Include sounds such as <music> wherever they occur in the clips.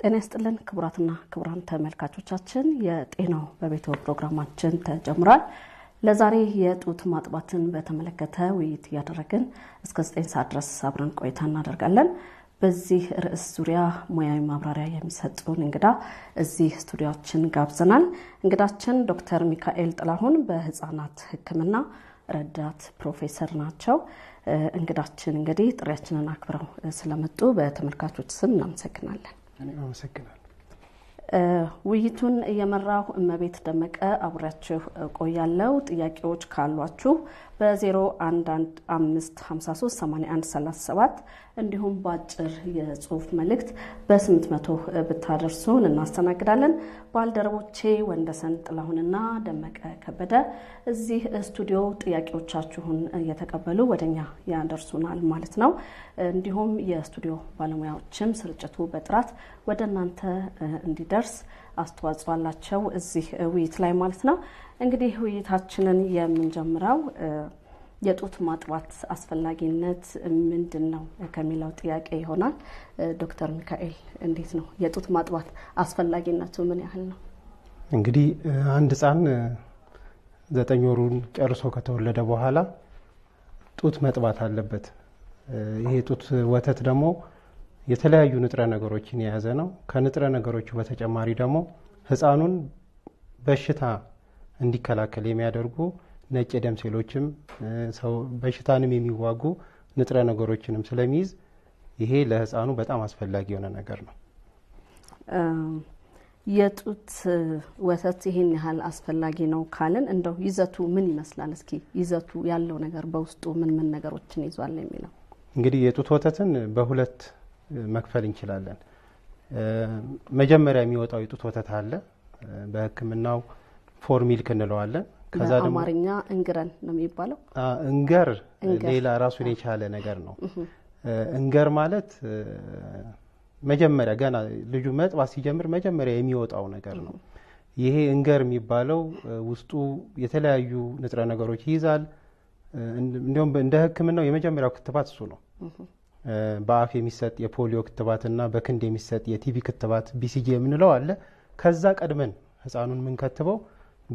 ጤና ይስጥልን ክቡራትና ክቡራን ተመልካቾቻችን፣ የጤናው በቤት ፕሮግራማችን ተጀምሯል። ለዛሬ የጡት ማጥባትን በተመለከተ ውይይት እያደረግን እስከ 9 ሰዓት ድረስ አብረን ቆይታ እናደርጋለን። በዚህ ርዕስ ዙሪያ ሙያዊ ማብራሪያ የሚሰጡን እንግዳ እዚህ ስቱዲያችን ጋብዘናል። እንግዳችን ዶክተር ሚካኤል ጥላሁን በህፃናት ሕክምና ረዳት ፕሮፌሰር ናቸው። እንግዳችን እንግዲህ ጥሪያችንን አክብረው ስለመጡ በተመልካቾች ስም እናመሰግናለን። እኔም አመሰግናለሁ። ውይይቱን እየመራሁ እመቤት ደመቀ አብሬያችሁ ቆያለሁ። ጥያቄዎች ካሏችሁ በ0115538137 እንዲሁም በአጭር የጽሁፍ መልእክት በ800 ብታደርሱን እናስተናግዳለን። ባልደረቦቼ ወንደሰን ጥላሁንና ደመቀ ከበደ እዚህ ስቱዲዮ ጥያቄዎቻችሁን እየተቀበሉ ወደኛ ያደርሱናል ማለት ነው። እንዲሁም የስቱዲዮ ባለሙያዎችም ስርጭቱ በጥራት ወደ እናንተ እንዲደርስ አስተዋጽኦ አላቸው፣ እዚህ ውይይት ላይ ማለት ነው። እንግዲህ ውይይታችንን የምንጀምረው የጡት ማጥባት አስፈላጊነት ምንድን ነው ከሚለው ጥያቄ ይሆናል። ዶክተር ሚካኤል እንዴት ነው የጡት ማጥባት አስፈላጊነቱ ምን ያህል ነው? እንግዲህ አንድ ህፃን ዘጠኝ ወሩን ጨርሶ ከተወለደ በኋላ ጡት መጥባት አለበት። ይሄ ጡት ወተት ደግሞ የተለያዩ ንጥረ ነገሮችን የያዘ ነው። ከንጥረ ነገሮቹ በተጨማሪ ደግሞ ህፃኑን በሽታ እንዲከላከል የሚያደርጉ ነጭ የደም ሴሎችም ሰው በሽታንም የሚዋጉ ንጥረ ነገሮችንም ስለሚይዝ ይሄ ለህፃኑ በጣም አስፈላጊ የሆነ ነገር ነው። የጡት ወተት ይሄን ያህል አስፈላጊ ነው ካልን እንደው ይዘቱ ምን ይመስላል? እስኪ ይዘቱ ያለው ነገር በውስጡ ምን ምን ነገሮችን ይዟል የሚለው እንግዲህ የጡት ወተትን በሁለት መክፈል እንችላለን። መጀመሪያ የሚወጣው የጡት ወተት አለ። በሕክምናው ፎር ሚልክ እንለዋለን። ከዛ አማርኛ እንግረን ነው የሚባለው። እንገር ሌላ ራሱን የቻለ ነገር ነው። እንገር ማለት መጀመሪያ ገና ልጁ መጥባት ሲጀምር መጀመሪያ የሚወጣው ነገር ነው። ይሄ እንገር የሚባለው ውስጡ የተለያዩ ንጥረ ነገሮች ይይዛል። እንዲሁም እንደ ሕክምናው የመጀመሪያው ክትባት እሱ ነው። በአፍ የሚሰጥ የፖሊዮ ክትባትና በክንድ የሚሰጥ የቲቪ ክትባት ቢሲጂ የምንለው አለ። ከዛ ቀድመን ህፃኑን የምንከትበው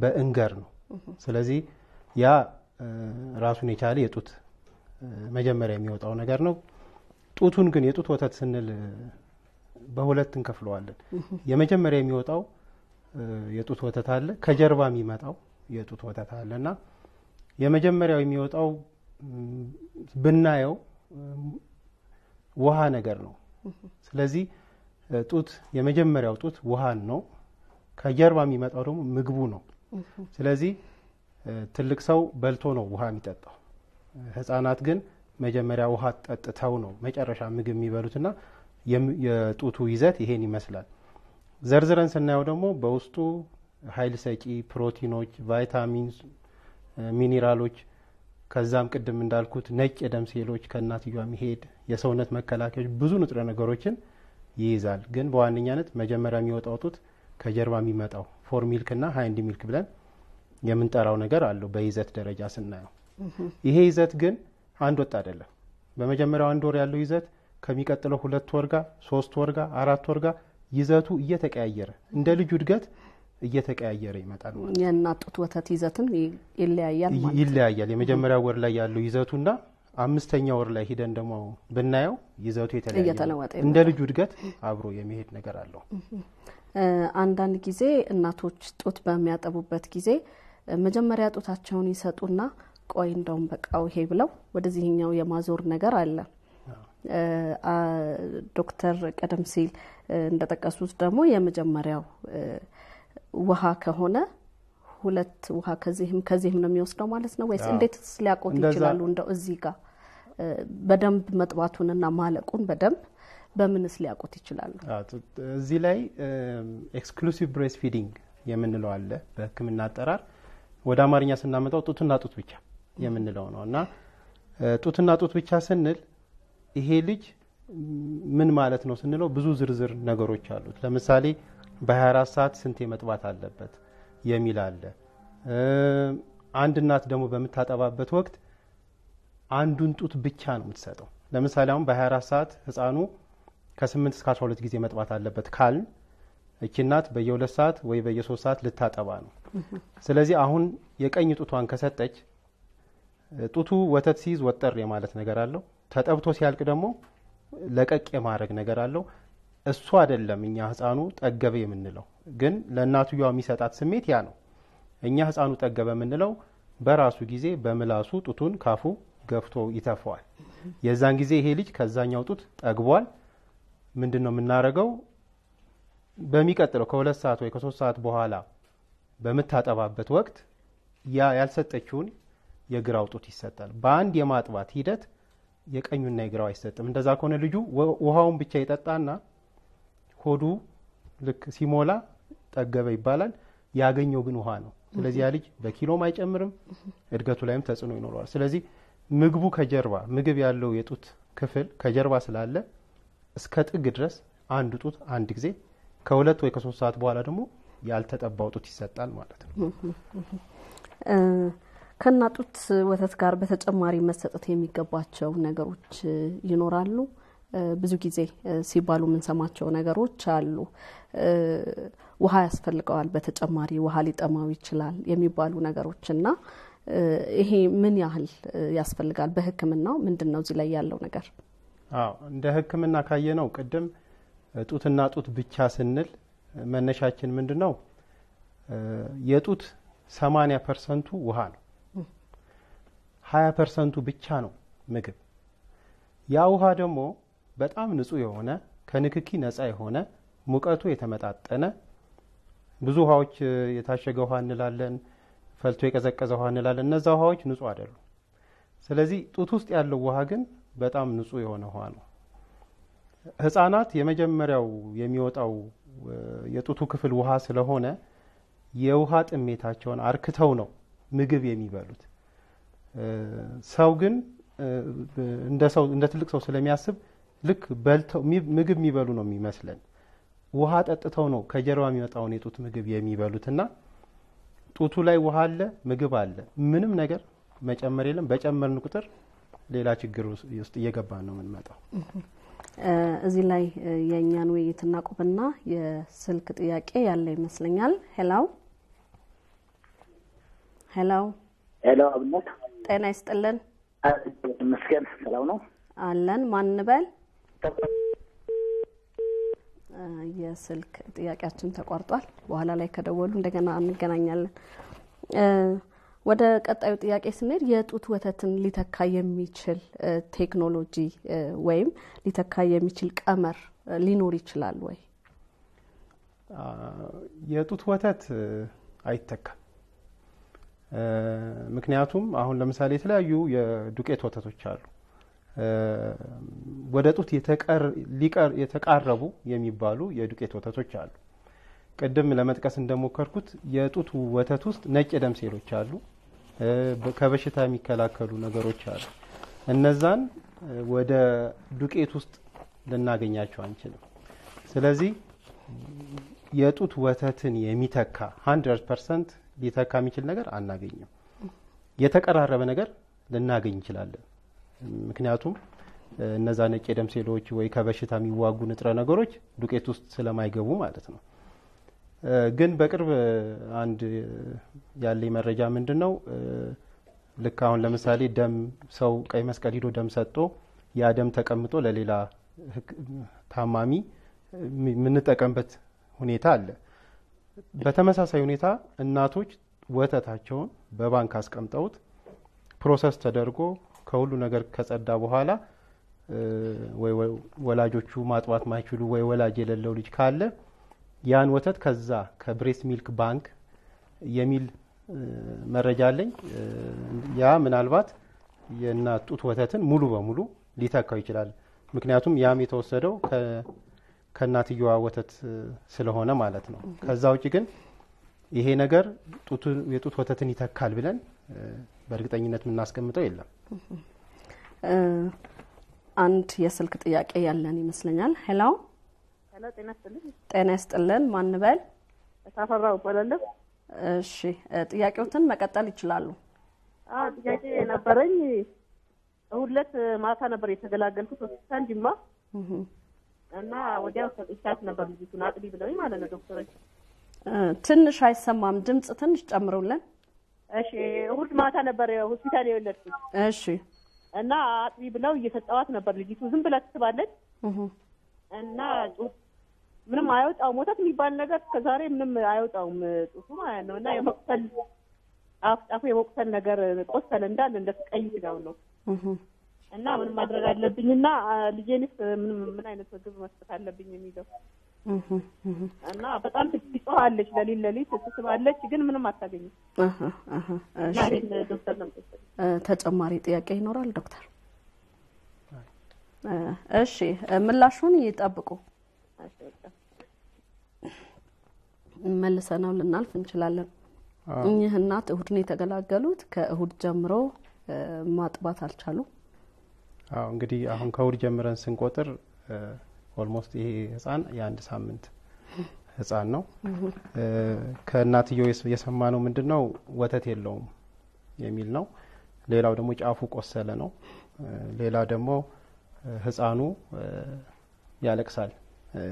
በእንገር ነው። ስለዚህ ያ ራሱን የቻለ የጡት መጀመሪያ የሚወጣው ነገር ነው። ጡቱን ግን የጡት ወተት ስንል በሁለት እንከፍለዋለን። የመጀመሪያ የሚወጣው የጡት ወተት አለ፣ ከጀርባ የሚመጣው የጡት ወተት አለ እና የመጀመሪያው የሚወጣው ብናየው ውሃ ነገር ነው። ስለዚህ ጡት የመጀመሪያው ጡት ውሃን ነው። ከጀርባ የሚመጣው ደግሞ ምግቡ ነው። ስለዚህ ትልቅ ሰው በልቶ ነው ውሃ የሚጠጣው። ህጻናት ግን መጀመሪያ ውሃ ጠጥተው ነው መጨረሻ ምግብ የሚበሉትና የጡቱ ይዘት ይሄን ይመስላል። ዘርዝረን ስናየው ደግሞ በውስጡ ኃይል ሰጪ ፕሮቲኖች፣ ቫይታሚንስ፣ ሚኒራሎች ከዛም ቅድም እንዳልኩት ነጭ የደም ሴሎች ከእናትየዋ የሚሄድ የሰውነት መከላከያዎች ብዙ ንጥረ ነገሮችን ይይዛል። ግን በዋነኛነት መጀመሪያ የሚወጣው ጡት ከጀርባ የሚመጣው ፎር ሚልክ ና ሀይንድ ሚልክ ብለን የምንጠራው ነገር አለው በይዘት ደረጃ ስናየው። ይሄ ይዘት ግን አንድ ወጥ አይደለም። በመጀመሪያው አንድ ወር ያለው ይዘት ከሚቀጥለው ሁለት ወር ጋ ሶስት ወር ጋ አራት ወር ጋር ይዘቱ እየተቀያየረ እንደ ልጁ እድገት እየተቀያየረ ይመጣል። የእናት ወተት ይዘትም ይለያያል ይለያያል። የመጀመሪያ ወር ላይ ያለው ይዘቱና አምስተኛ ወር ላይ ሂደን ደግሞ ብናየው ይዘቱ የተለያየ እንደ ልጁ እድገት አብሮ የመሄድ ነገር አለው። አንዳንድ ጊዜ እናቶች ጡት በሚያጠቡበት ጊዜ መጀመሪያ ጡታቸውን ይሰጡና ቆይ እንደውም በቃው ይሄ ብለው ወደዚህኛው የማዞር ነገር አለ። ዶክተር ቀደም ሲል እንደጠቀሱት ደግሞ የመጀመሪያው ውሃ ከሆነ ሁለት ውሃ ከዚህም ከዚህም ነው የሚወስደው ማለት ነው ወይስ እንዴት ሊያቆት ይችላሉ? እንደው እዚህ ጋር በደንብ መጥባቱንና ማለቁን በደንብ በምንስ ሊያውቁት ይችላሉ? እዚህ ላይ ኤክስክሉሲቭ ብሬስ ፊዲንግ የምንለው አለ በህክምና አጠራር ወደ አማርኛ ስናመጣው ጡትና ጡት ብቻ የምንለው ነው እና ጡትና ጡት ብቻ ስንል ይሄ ልጅ ምን ማለት ነው ስንለው ብዙ ዝርዝር ነገሮች አሉት። ለምሳሌ በ24 ሰዓት ስንቴ መጥባት አለበት የሚል አለ። አንድ እናት ደግሞ በምታጠባበት ወቅት አንዱን ጡት ብቻ ነው የምትሰጠው። ለምሳሌ አሁን በ24 ሰዓት ህፃኑ ከ8 እስከ 12 ጊዜ መጥባት አለበት ካል እቺ እናት በየሁለት ሰዓት ወይ በየሶስት ሰዓት ልታጠባ ነው። ስለዚህ አሁን የቀኝ ጡቷን ከሰጠች ጡቱ ወተት ሲይዝ ወጠር የማለት ነገር አለው። ተጠብቶ ሲያልቅ ደግሞ ለቀቅ የማድረግ ነገር አለው። እሱ አይደለም እኛ ህፃኑ ጠገበ የምንለው ግን ለእናትየዋ የሚሰጣት ስሜት ያ ነው። እኛ ህፃኑ ጠገበ የምንለው በራሱ ጊዜ በምላሱ ጡቱን ካፉ ገፍቶ ይተፈዋል። የዛን ጊዜ ይሄ ልጅ ከዛኛው ጡት ጠግቧል። ምንድን ነው የምናደርገው? በሚቀጥለው ከሁለት ሰዓት ወይ ከሶስት ሰዓት በኋላ በምታጠባበት ወቅት ያ ያልሰጠችውን የግራው ጡት ይሰጣል። በአንድ የማጥባት ሂደት የቀኙና የግራው አይሰጥም። እንደዛ ከሆነ ልጁ ውሃውን ብቻ ይጠጣና ሆዱ ልክ ሲሞላ ጠገበ ይባላል። ያገኘው ግን ውሃ ነው። ስለዚህ ያ ልጅ በኪሎም አይጨምርም፣ እድገቱ ላይም ተጽዕኖ ይኖረዋል። ስለዚህ ምግቡ ከጀርባ ምግብ ያለው የጡት ክፍል ከጀርባ ስላለ እስከ ጥግ ድረስ አንድ ጡት አንድ ጊዜ ከሁለት ወይ ከሶስት ሰዓት በኋላ ደግሞ ያልተጠባው ጡት ይሰጣል ማለት ነው። ከእናት ጡት ወተት ጋር በተጨማሪ መሰጠት የሚገባቸው ነገሮች ይኖራሉ። ብዙ ጊዜ ሲባሉ የምንሰማቸው ነገሮች አሉ። ውሃ ያስፈልገዋል፣ በተጨማሪ ውሃ ሊጠማው ይችላል የሚባሉ ነገሮች እና ይሄ ምን ያህል ያስፈልጋል? በሕክምናው ምንድን ነው እዚህ ላይ ያለው ነገር? አዎ እንደ ህክምና ካየ ነው ቅድም ጡትና ጡት ብቻ ስንል መነሻችን ምንድን ነው? የጡት ሰማኒያ ፐርሰንቱ ውሃ ነው። ሀያ ፐርሰንቱ ብቻ ነው ምግብ። ያ ውሃ ደግሞ በጣም ንጹህ የሆነ ከንክኪ ነጻ የሆነ ሙቀቱ የተመጣጠነ ብዙ ውሃዎች የታሸገ ውሃ እንላለን፣ ፈልቶ የቀዘቀዘ ውሃ እንላለን። እነዛ ውሃዎች ንጹህ አይደሉም። ስለዚህ ጡት ውስጥ ያለው ውሃ ግን በጣም ንጹህ የሆነ ውሃ ነው። ህጻናት የመጀመሪያው የሚወጣው የጡቱ ክፍል ውሃ ስለሆነ የውሃ ጥሜታቸውን አርክተው ነው ምግብ የሚበሉት። ሰው ግን እንደ ትልቅ ሰው ስለሚያስብ ልክ በልተው ምግብ የሚበሉ ነው የሚመስለን። ውሃ ጠጥተው ነው ከጀርባ የሚመጣውን የጡት ምግብ የሚበሉት እና ጡቱ ላይ ውሃ አለ፣ ምግብ አለ። ምንም ነገር መጨመር የለም። በጨመርን ቁጥር ሌላ ችግር ውስጥ እየገባን ነው የምንመጣው። እዚህ ላይ የእኛን ውይይት እናቁምና የስልክ ጥያቄ ያለ ይመስለኛል። ሄላው ሄላው ሄላው፣ አብነት ጤና ይስጥልን። መስገን ሰላም ነው አለን። ማን በል የስልክ ጥያቄያችን ተቋርጧል። በኋላ ላይ ከደወሉ እንደገና እንገናኛለን። ወደ ቀጣዩ ጥያቄ ስንሄድ የጡት ወተትን ሊተካ የሚችል ቴክኖሎጂ ወይም ሊተካ የሚችል ቀመር ሊኖር ይችላል ወይ? የጡት ወተት አይተካም። ምክንያቱም አሁን ለምሳሌ የተለያዩ የዱቄት ወተቶች አሉ። ወደ ጡት የተቃረቡ የሚባሉ የዱቄት ወተቶች አሉ። ቅድም ለመጥቀስ እንደሞከርኩት የጡት ወተት ውስጥ ነጭ የደም ሴሎች አሉ። ከበሽታ የሚከላከሉ ነገሮች አሉ። እነዛን ወደ ዱቄት ውስጥ ልናገኛቸው አንችልም። ስለዚህ የጡት ወተትን የሚተካ 100 ፐርሰንት ሊተካ የሚችል ነገር አናገኝም። የተቀራረበ ነገር ልናገኝ እንችላለን። ምክንያቱም እነዛ ነጭ የደም ሴሎች ወይ ከበሽታ የሚዋጉ ንጥረ ነገሮች ዱቄት ውስጥ ስለማይገቡ ማለት ነው። ግን በቅርብ አንድ ያለኝ መረጃ ምንድን ነው ልክ አሁን ለምሳሌ ደም ሰው ቀይ መስቀል ሂዶ ደም ሰጥቶ ያ ደም ተቀምጦ ለሌላ ታማሚ የምንጠቀምበት ሁኔታ አለ። በተመሳሳይ ሁኔታ እናቶች ወተታቸውን በባንክ አስቀምጠውት ፕሮሰስ ተደርጎ ከሁሉ ነገር ከጸዳ በኋላ ወይ ወላጆቹ ማጥባት ማይችሉ ወይ ወላጅ የሌለው ልጅ ካለ ያን ወተት ከዛ ከብሬስ ሚልክ ባንክ የሚል መረጃ አለኝ። ያ ምናልባት የእናት ጡት ወተትን ሙሉ በሙሉ ሊተካው ይችላል። ምክንያቱም ያም የተወሰደው ከእናትየዋ ወተት ስለሆነ ማለት ነው። ከዛ ውጭ ግን ይሄ ነገር የጡት ወተትን ይተካል ብለን በእርግጠኝነት የምናስቀምጠው የለም። አንድ የስልክ ጥያቄ ያለን ይመስለኛል። ሄላው ጤና ይስጥልን። ማን በል? ታፈራው እባላለሁ። እሺ ጥያቄዎትን መቀጠል ይችላሉ። ጥያቄ ነበረኝ ሁለት ማታ ነበር የተገላገልኩት ሆስፒታል ጅማ እና ወዲያው ሰጥቻት ነበር ልጅቱን አጥቢ ብለውኝ ማለት ነው ዶክተሮች። ትንሽ አይሰማም ድምጽ ትንሽ ጨምሩልን። እሺ እሁድ ማታ ነበር ሆስፒታል የወለድኩት። እሺ እና አጥቢ ብለው እየሰጠዋት ነበር ልጅቱ ዝም ብላ ትስባለች እና ምንም አይወጣውም። ወተት የሚባል ነገር ከዛሬ ምንም አይወጣውም ጡቱ ማለት ነው። እና የመቁሰል አፍጣፉ የመቁሰል ነገር ቆሰል እንዳለ እንደ ቀይ ነው ነው። እና ምንም ማድረግ አለብኝ እና ልጄንስ ምን አይነት ምግብ መስጠት አለብኝ የሚለው እና በጣም ትጮኻለች፣ ለሊት ለሊት ትስባለች፣ ግን ምንም አታገኝም። ተጨማሪ ጥያቄ ይኖራል ዶክተር? እሺ ምላሹን ይጠብቁ። መልሰነው ልናልፍ እንችላለን። እኚህ እናት እሁድን የተገላገሉት ከእሁድ ጀምሮ ማጥባት አልቻሉም። አዎ እንግዲህ አሁን ከእሁድ ጀምረን ስንቆጥር ኦልሞስት ይሄ ህጻን የአንድ ሳምንት ህጻን ነው። ከእናትየው የሰማነው ምንድን ነው ወተት የለውም የሚል ነው። ሌላው ደግሞ ጫፉ ቆሰለ ነው። ሌላ ደግሞ ህጻኑ ያለቅሳል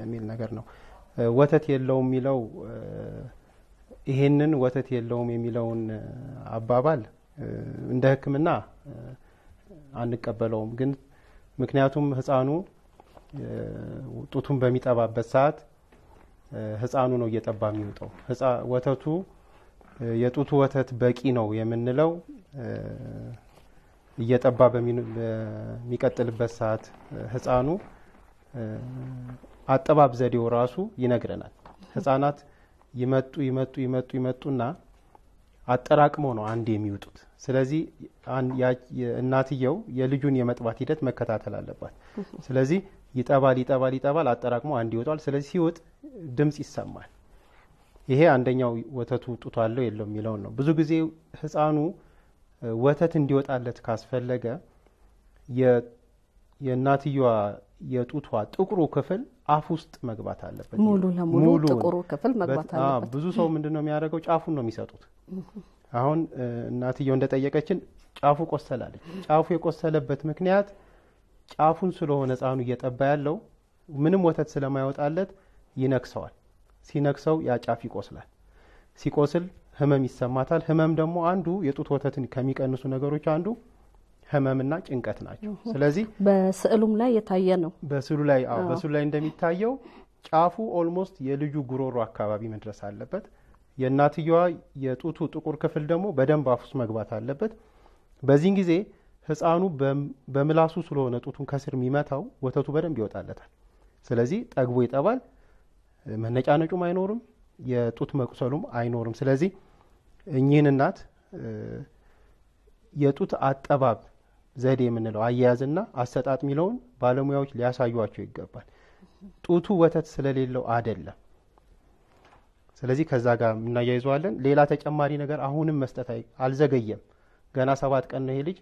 የሚል ነገር ነው። ወተት የለውም የሚለው ይሄንን ወተት የለውም የሚለውን አባባል እንደ ሕክምና አንቀበለውም። ግን ምክንያቱም ህፃኑ ጡቱን በሚጠባበት ሰዓት ህፃኑ ነው እየጠባ የሚወጣው። ወተቱ የጡቱ ወተት በቂ ነው የምንለው እየጠባ በሚቀጥልበት ሰዓት ህፃኑ አጠባብ ዘዴው ራሱ ይነግረናል። ህጻናት ይመጡ ይመጡ ይመጡ ይመጡና አጠራቅመው ነው አንድ የሚወጡት። ስለዚህ እናትየው የልጁን የመጥባት ሂደት መከታተል አለባት። ስለዚህ ይጠባል ይጠባል ይጠባል አጠራቅሞ አንድ ይወጣል። ስለዚህ ሲወጥ ድምጽ ይሰማል። ይሄ አንደኛው ወተቱ ጡት አለው የለው የሚለውን ነው። ብዙ ጊዜ ህፃኑ ወተት እንዲወጣለት ካስፈለገ የእናትየዋ የጡቷ ጥቁሩ ክፍል አፍ ውስጥ መግባት አለበት። ሙሉ ለሙሉ ጥቁሩ ክፍል መግባት አለበት። ብዙ ሰው ምንድን ነው የሚያደርገው? ጫፉን ነው የሚሰጡት። አሁን እናትየው እንደጠየቀችን ጫፉ ቆሰላለች። ጫፉ የቆሰለበት ምክንያት ጫፉን ስለሆነ ህፃኑ እየጠባ ያለው ምንም ወተት ስለማይወጣለት ይነክሰዋል። ሲነክሰው ያ ጫፍ ይቆስላል። ሲቆስል ህመም ይሰማታል። ህመም ደግሞ አንዱ የጡት ወተትን ከሚቀንሱ ነገሮች አንዱ ህመምና ጭንቀት ናቸው። ስለዚህ በስዕሉም ላይ የታየ ነው። በስዕሉ ላይ አዎ፣ በስዕሉ ላይ እንደሚታየው ጫፉ ኦልሞስት የልጁ ጉሮሮ አካባቢ መድረስ አለበት። የእናትየዋ የጡቱ ጥቁር ክፍል ደግሞ በደንብ አፍ ውስጥ መግባት አለበት። በዚህን ጊዜ ህፃኑ በምላሱ ስለሆነ ጡቱን ከስር የሚመታው ወተቱ በደንብ ይወጣለታል። ስለዚህ ጠግቦ ይጠባል። መነጫነጩም አይኖርም፣ የጡት መቁሰሉም አይኖርም። ስለዚህ እኚህን እናት የጡት አጠባብ ዘዴ የምንለው አያያዝና አሰጣጥ የሚለውን ባለሙያዎች ሊያሳዩቸው ይገባል። ጡቱ ወተት ስለሌለው አይደለም። ስለዚህ ከዛ ጋር እናያይዘዋለን። ሌላ ተጨማሪ ነገር አሁንም መስጠት አልዘገየም። ገና ሰባት ቀን ነው ይሄ ልጅ።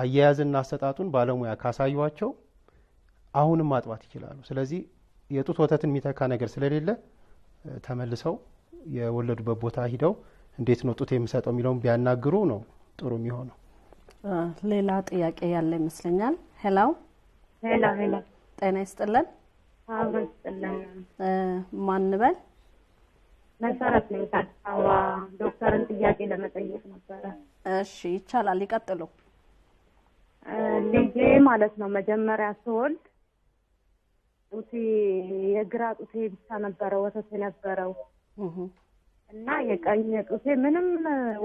አያያዝና አሰጣጡን ባለሙያ ካሳዩቸው አሁንም ማጥባት ይችላሉ። ስለዚህ የጡት ወተትን የሚተካ ነገር ስለሌለ ተመልሰው የወለዱበት ቦታ ሂደው እንዴት ነው ጡት የምሰጠው የሚለውን ቢያናግሩ ነው ጥሩ የሚሆነው። ሌላ ጥያቄ ያለ ይመስለኛል። ሄሎ ሄሎ ሄሎ፣ ጤና ይስጥልን። ማንበል መሰረት ነው አበባ ዶክተርን ጥያቄ ለመጠየቅ ነበረ። እሺ ይቻላል፣ ይቀጥሉ። ልጄ ማለት ነው መጀመሪያ ስወልድ ጡቴ የግራ ጡቴ ብቻ ነበረ ወተት የነበረው እና የቀኝ ጡቴ ምንም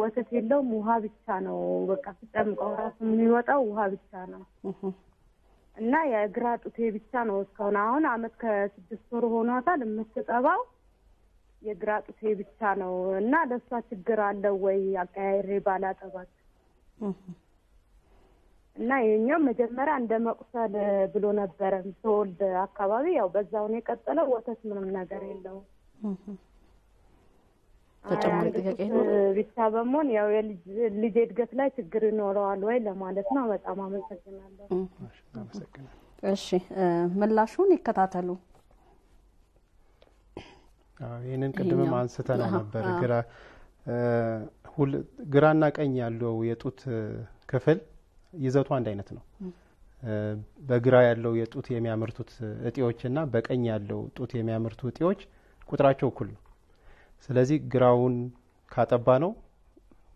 ወተት የለውም፣ ውሃ ብቻ ነው። በቃ ስጨምቀው ራሱ የሚወጣው ውሃ ብቻ ነው። እና የእግራ ጡቴ ብቻ ነው እስካሁን። አሁን አመት ከስድስት ወር ሆኗታል የምትጠባው የግራ ጡቴ ብቻ ነው። እና ለእሷ ችግር አለው ወይ አቀያይሬ ባላጠባት እና ይሄኛው መጀመሪያ እንደ መቁሰል ብሎ ነበረ ተወልድ አካባቢ ያው በዛውን የቀጠለው ወተት ምንም ነገር የለውም። ተጨማሪ ጥያቄ ብቻ በመሆን ያው ልጅ እድገት ላይ ችግር ይኖረዋል ወይ ለማለት ነው። በጣም አመሰግናለሁ። እሺ ምላሹን ይከታተሉ። ይህንን ቅድምም አንስተነው ነበር። ግራ ግራና ቀኝ ያለው የጡት ክፍል ይዘቱ አንድ አይነት ነው። በግራ ያለው የጡት የሚያመርቱት እጢዎችና በቀኝ ያለው ጡት የሚያመርቱ እጢዎች ቁጥራቸው እኩል ነው። ስለዚህ ግራውን ካጠባ ነው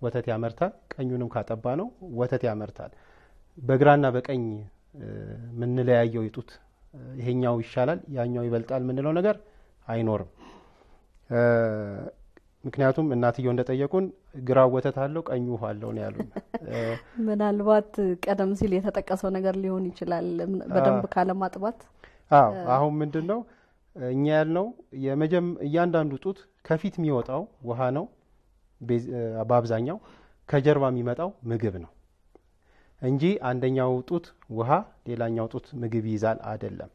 ወተት ያመርታል፣ ቀኙንም ካጠባ ነው ወተት ያመርታል። በግራና በቀኝ ምንለያየው የጡት ይሄኛው ይሻላል ያኛው ይበልጣል የምንለው ነገር አይኖርም። ምክንያቱም እናትየው እንደጠየቁን ግራው ወተት አለው ቀኙ ውሃ አለው ነው ያሉ። ምናልባት ቀደም ሲል የተጠቀሰው ነገር ሊሆን ይችላል በደንብ ካለማጥባት። አዎ አሁን ምንድን ነው እኛ ያልነው እያንዳንዱ ጡት ከፊት የሚወጣው ውሃ ነው በአብዛኛው ከጀርባ የሚመጣው ምግብ ነው እንጂ አንደኛው ጡት ውሃ ሌላኛው ጡት ምግብ ይይዛል አይደለም።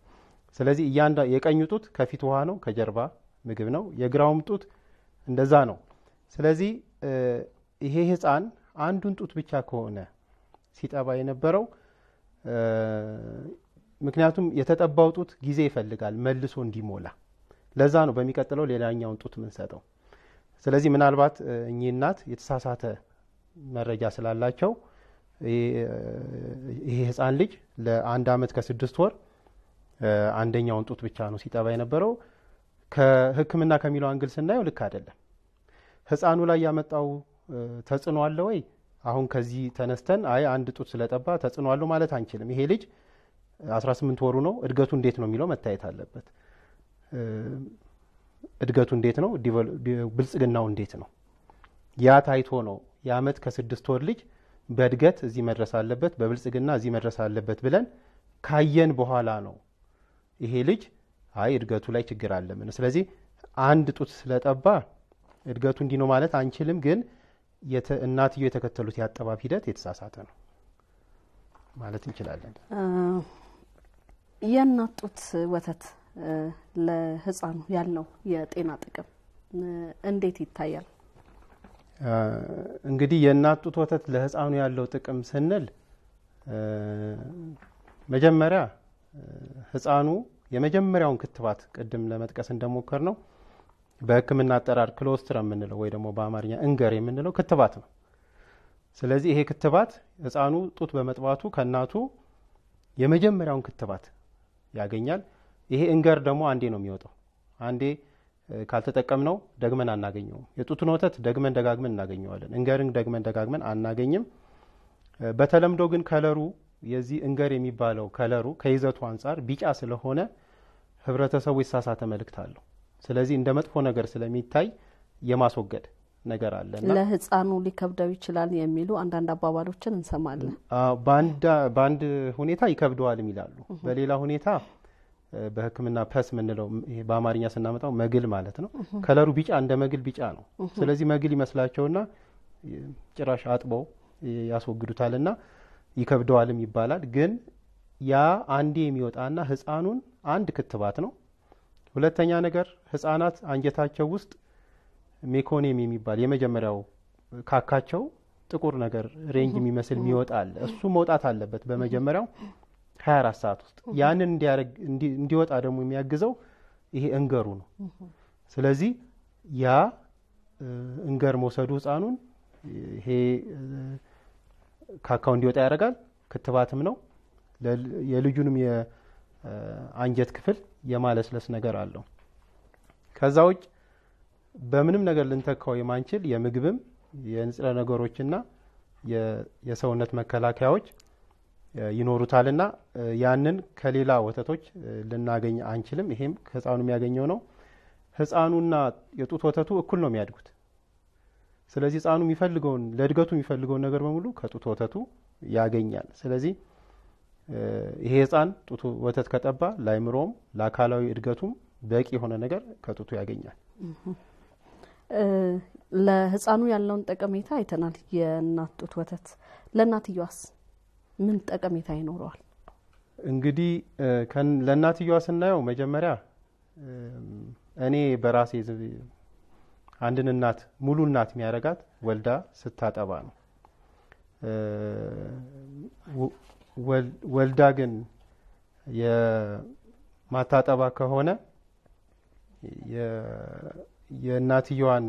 ስለዚህ እያንዳ የቀኙ ጡት ከፊት ውሃ ነው፣ ከጀርባ ምግብ ነው። የግራውም ጡት እንደዛ ነው። ስለዚህ ይሄ ህፃን አንዱን ጡት ብቻ ከሆነ ሲጠባ የነበረው ምክንያቱም የተጠባው ጡት ጊዜ ይፈልጋል መልሶ እንዲሞላ ለዛ ነው በሚቀጥለው ሌላኛውን ጡት የምንሰጠው። ስለዚህ ምናልባት እኚህ እናት የተሳሳተ መረጃ ስላላቸው ይሄ ህፃን ልጅ ለአንድ አመት ከስድስት ወር አንደኛውን ጡት ብቻ ነው ሲጠባ የነበረው። ከህክምና ከሚለው አንግል ስናየው ልክ አይደለም። ህፃኑ ላይ ያመጣው ተጽዕኖ አለ ወይ? አሁን ከዚህ ተነስተን አይ አንድ ጡት ስለጠባ ተጽዕኖ አለው ማለት አንችልም። ይሄ ልጅ 18 ወሩ ነው። እድገቱ እንዴት ነው የሚለው መታየት አለበት። እድገቱ እንዴት ነው፣ ብልጽግናው እንዴት ነው፣ ያ ታይቶ ነው የአመት ከስድስት ወር ልጅ በእድገት እዚህ መድረስ አለበት፣ በብልጽግና እዚህ መድረስ አለበት ብለን ካየን በኋላ ነው ይሄ ልጅ አይ እድገቱ ላይ ችግር ምን። ስለዚህ አንድ ጡት ስለጠባ እድገቱ እንዲህ ነው ማለት አንችልም። ግን እናትየው የተከተሉት የአጠባብ ሂደት የተሳሳተ ነው ማለት እንችላለን። የእናት ጡት ወተት ለህፃኑ ያለው የጤና ጥቅም እንዴት ይታያል? እንግዲህ የእናት ጡት ወተት ለህፃኑ ያለው ጥቅም ስንል መጀመሪያ ህፃኑ የመጀመሪያውን ክትባት ቅድም ለመጥቀስ እንደሞከር ነው በህክምና አጠራር ክሎስትር የምንለው ወይ ደግሞ በአማርኛ እንገር የምንለው ክትባት ነው። ስለዚህ ይሄ ክትባት ህፃኑ ጡት በመጥባቱ ከእናቱ የመጀመሪያውን ክትባት ያገኛል። ይሄ እንገር ደግሞ አንዴ ነው የሚወጣው። አንዴ ካልተጠቀምነው ደግመን አናገኘውም። የጡትን ወተት ደግመን ደጋግመን እናገኘዋለን። እንገርን ደግመን ደጋግመን አናገኝም። በተለምዶ ግን ከለሩ የዚህ እንገር የሚባለው ከለሩ ከይዘቱ አንጻር ቢጫ ስለሆነ ህብረተሰቡ የተሳሳተ መልእክት አለው። ስለዚህ እንደ መጥፎ ነገር ስለሚታይ የማስወገድ ነገር አለ። ለህፃኑ ሊከብደው ይችላል የሚሉ አንዳንድ አባባሎችን እንሰማለን። በአንድ ሁኔታ ይከብደዋል ይላሉ፣ በሌላ ሁኔታ በሕክምና ፐስ የምንለው በአማርኛ ስናመጣው መግል ማለት ነው። ከለሩ ቢጫ እንደ መግል ቢጫ ነው። ስለዚህ መግል ይመስላቸውና ጭራሽ አጥበው ያስወግዱታልና ይከብደዋልም ይባላል። ግን ያ አንዴ የሚወጣና ህፃኑን አንድ ክትባት ነው። ሁለተኛ ነገር ህፃናት አንጀታቸው ውስጥ ሜኮኔም የሚባል የመጀመሪያው ካካቸው ጥቁር ነገር ሬንጅ የሚመስል የሚወጣል እሱ መውጣት አለበት በመጀመሪያው 24 ሰዓት ውስጥ ያንን እንዲወጣ ደግሞ የሚያግዘው ይሄ እንገሩ ነው። ስለዚህ ያ እንገር መውሰዱ ህፃኑን ይሄ ካካው እንዲወጣ ያደርጋል። ክትባትም ነው። የልጁንም የአንጀት ክፍል የማለስለስ ነገር አለው። ከዛ ውጭ በምንም ነገር ልንተካው የማንችል የምግብም የንጥረ ነገሮችና የሰውነት መከላከያዎች ይኖሩታልና ያንን ከሌላ ወተቶች ልናገኝ አንችልም። ይሄም ህፃኑ የሚያገኘው ነው። ህፃኑና የጡት ወተቱ እኩል ነው የሚያድጉት። ስለዚህ ህፃኑ የሚፈልገውን ለእድገቱ የሚፈልገውን ነገር በሙሉ ከጡት ወተቱ ያገኛል። ስለዚህ ይሄ ህፃን ጡት ወተት ከጠባ ለአይምሮም ለአካላዊ እድገቱም በቂ የሆነ ነገር ከጡቱ ያገኛል። ለህፃኑ ያለውን ጠቀሜታ አይተናል። የእናት ጡት ወተት ለእናትየዋስ ምን ጠቀሜታ ይኖረዋል? እንግዲህ ለእናትየዋ ስናየው መጀመሪያ እኔ በራሴ አንድን እናት ሙሉ እናት የሚያደርጋት ወልዳ ስታጠባ ነው። ወልዳ ግን የማታጠባ ከሆነ የእናትየዋን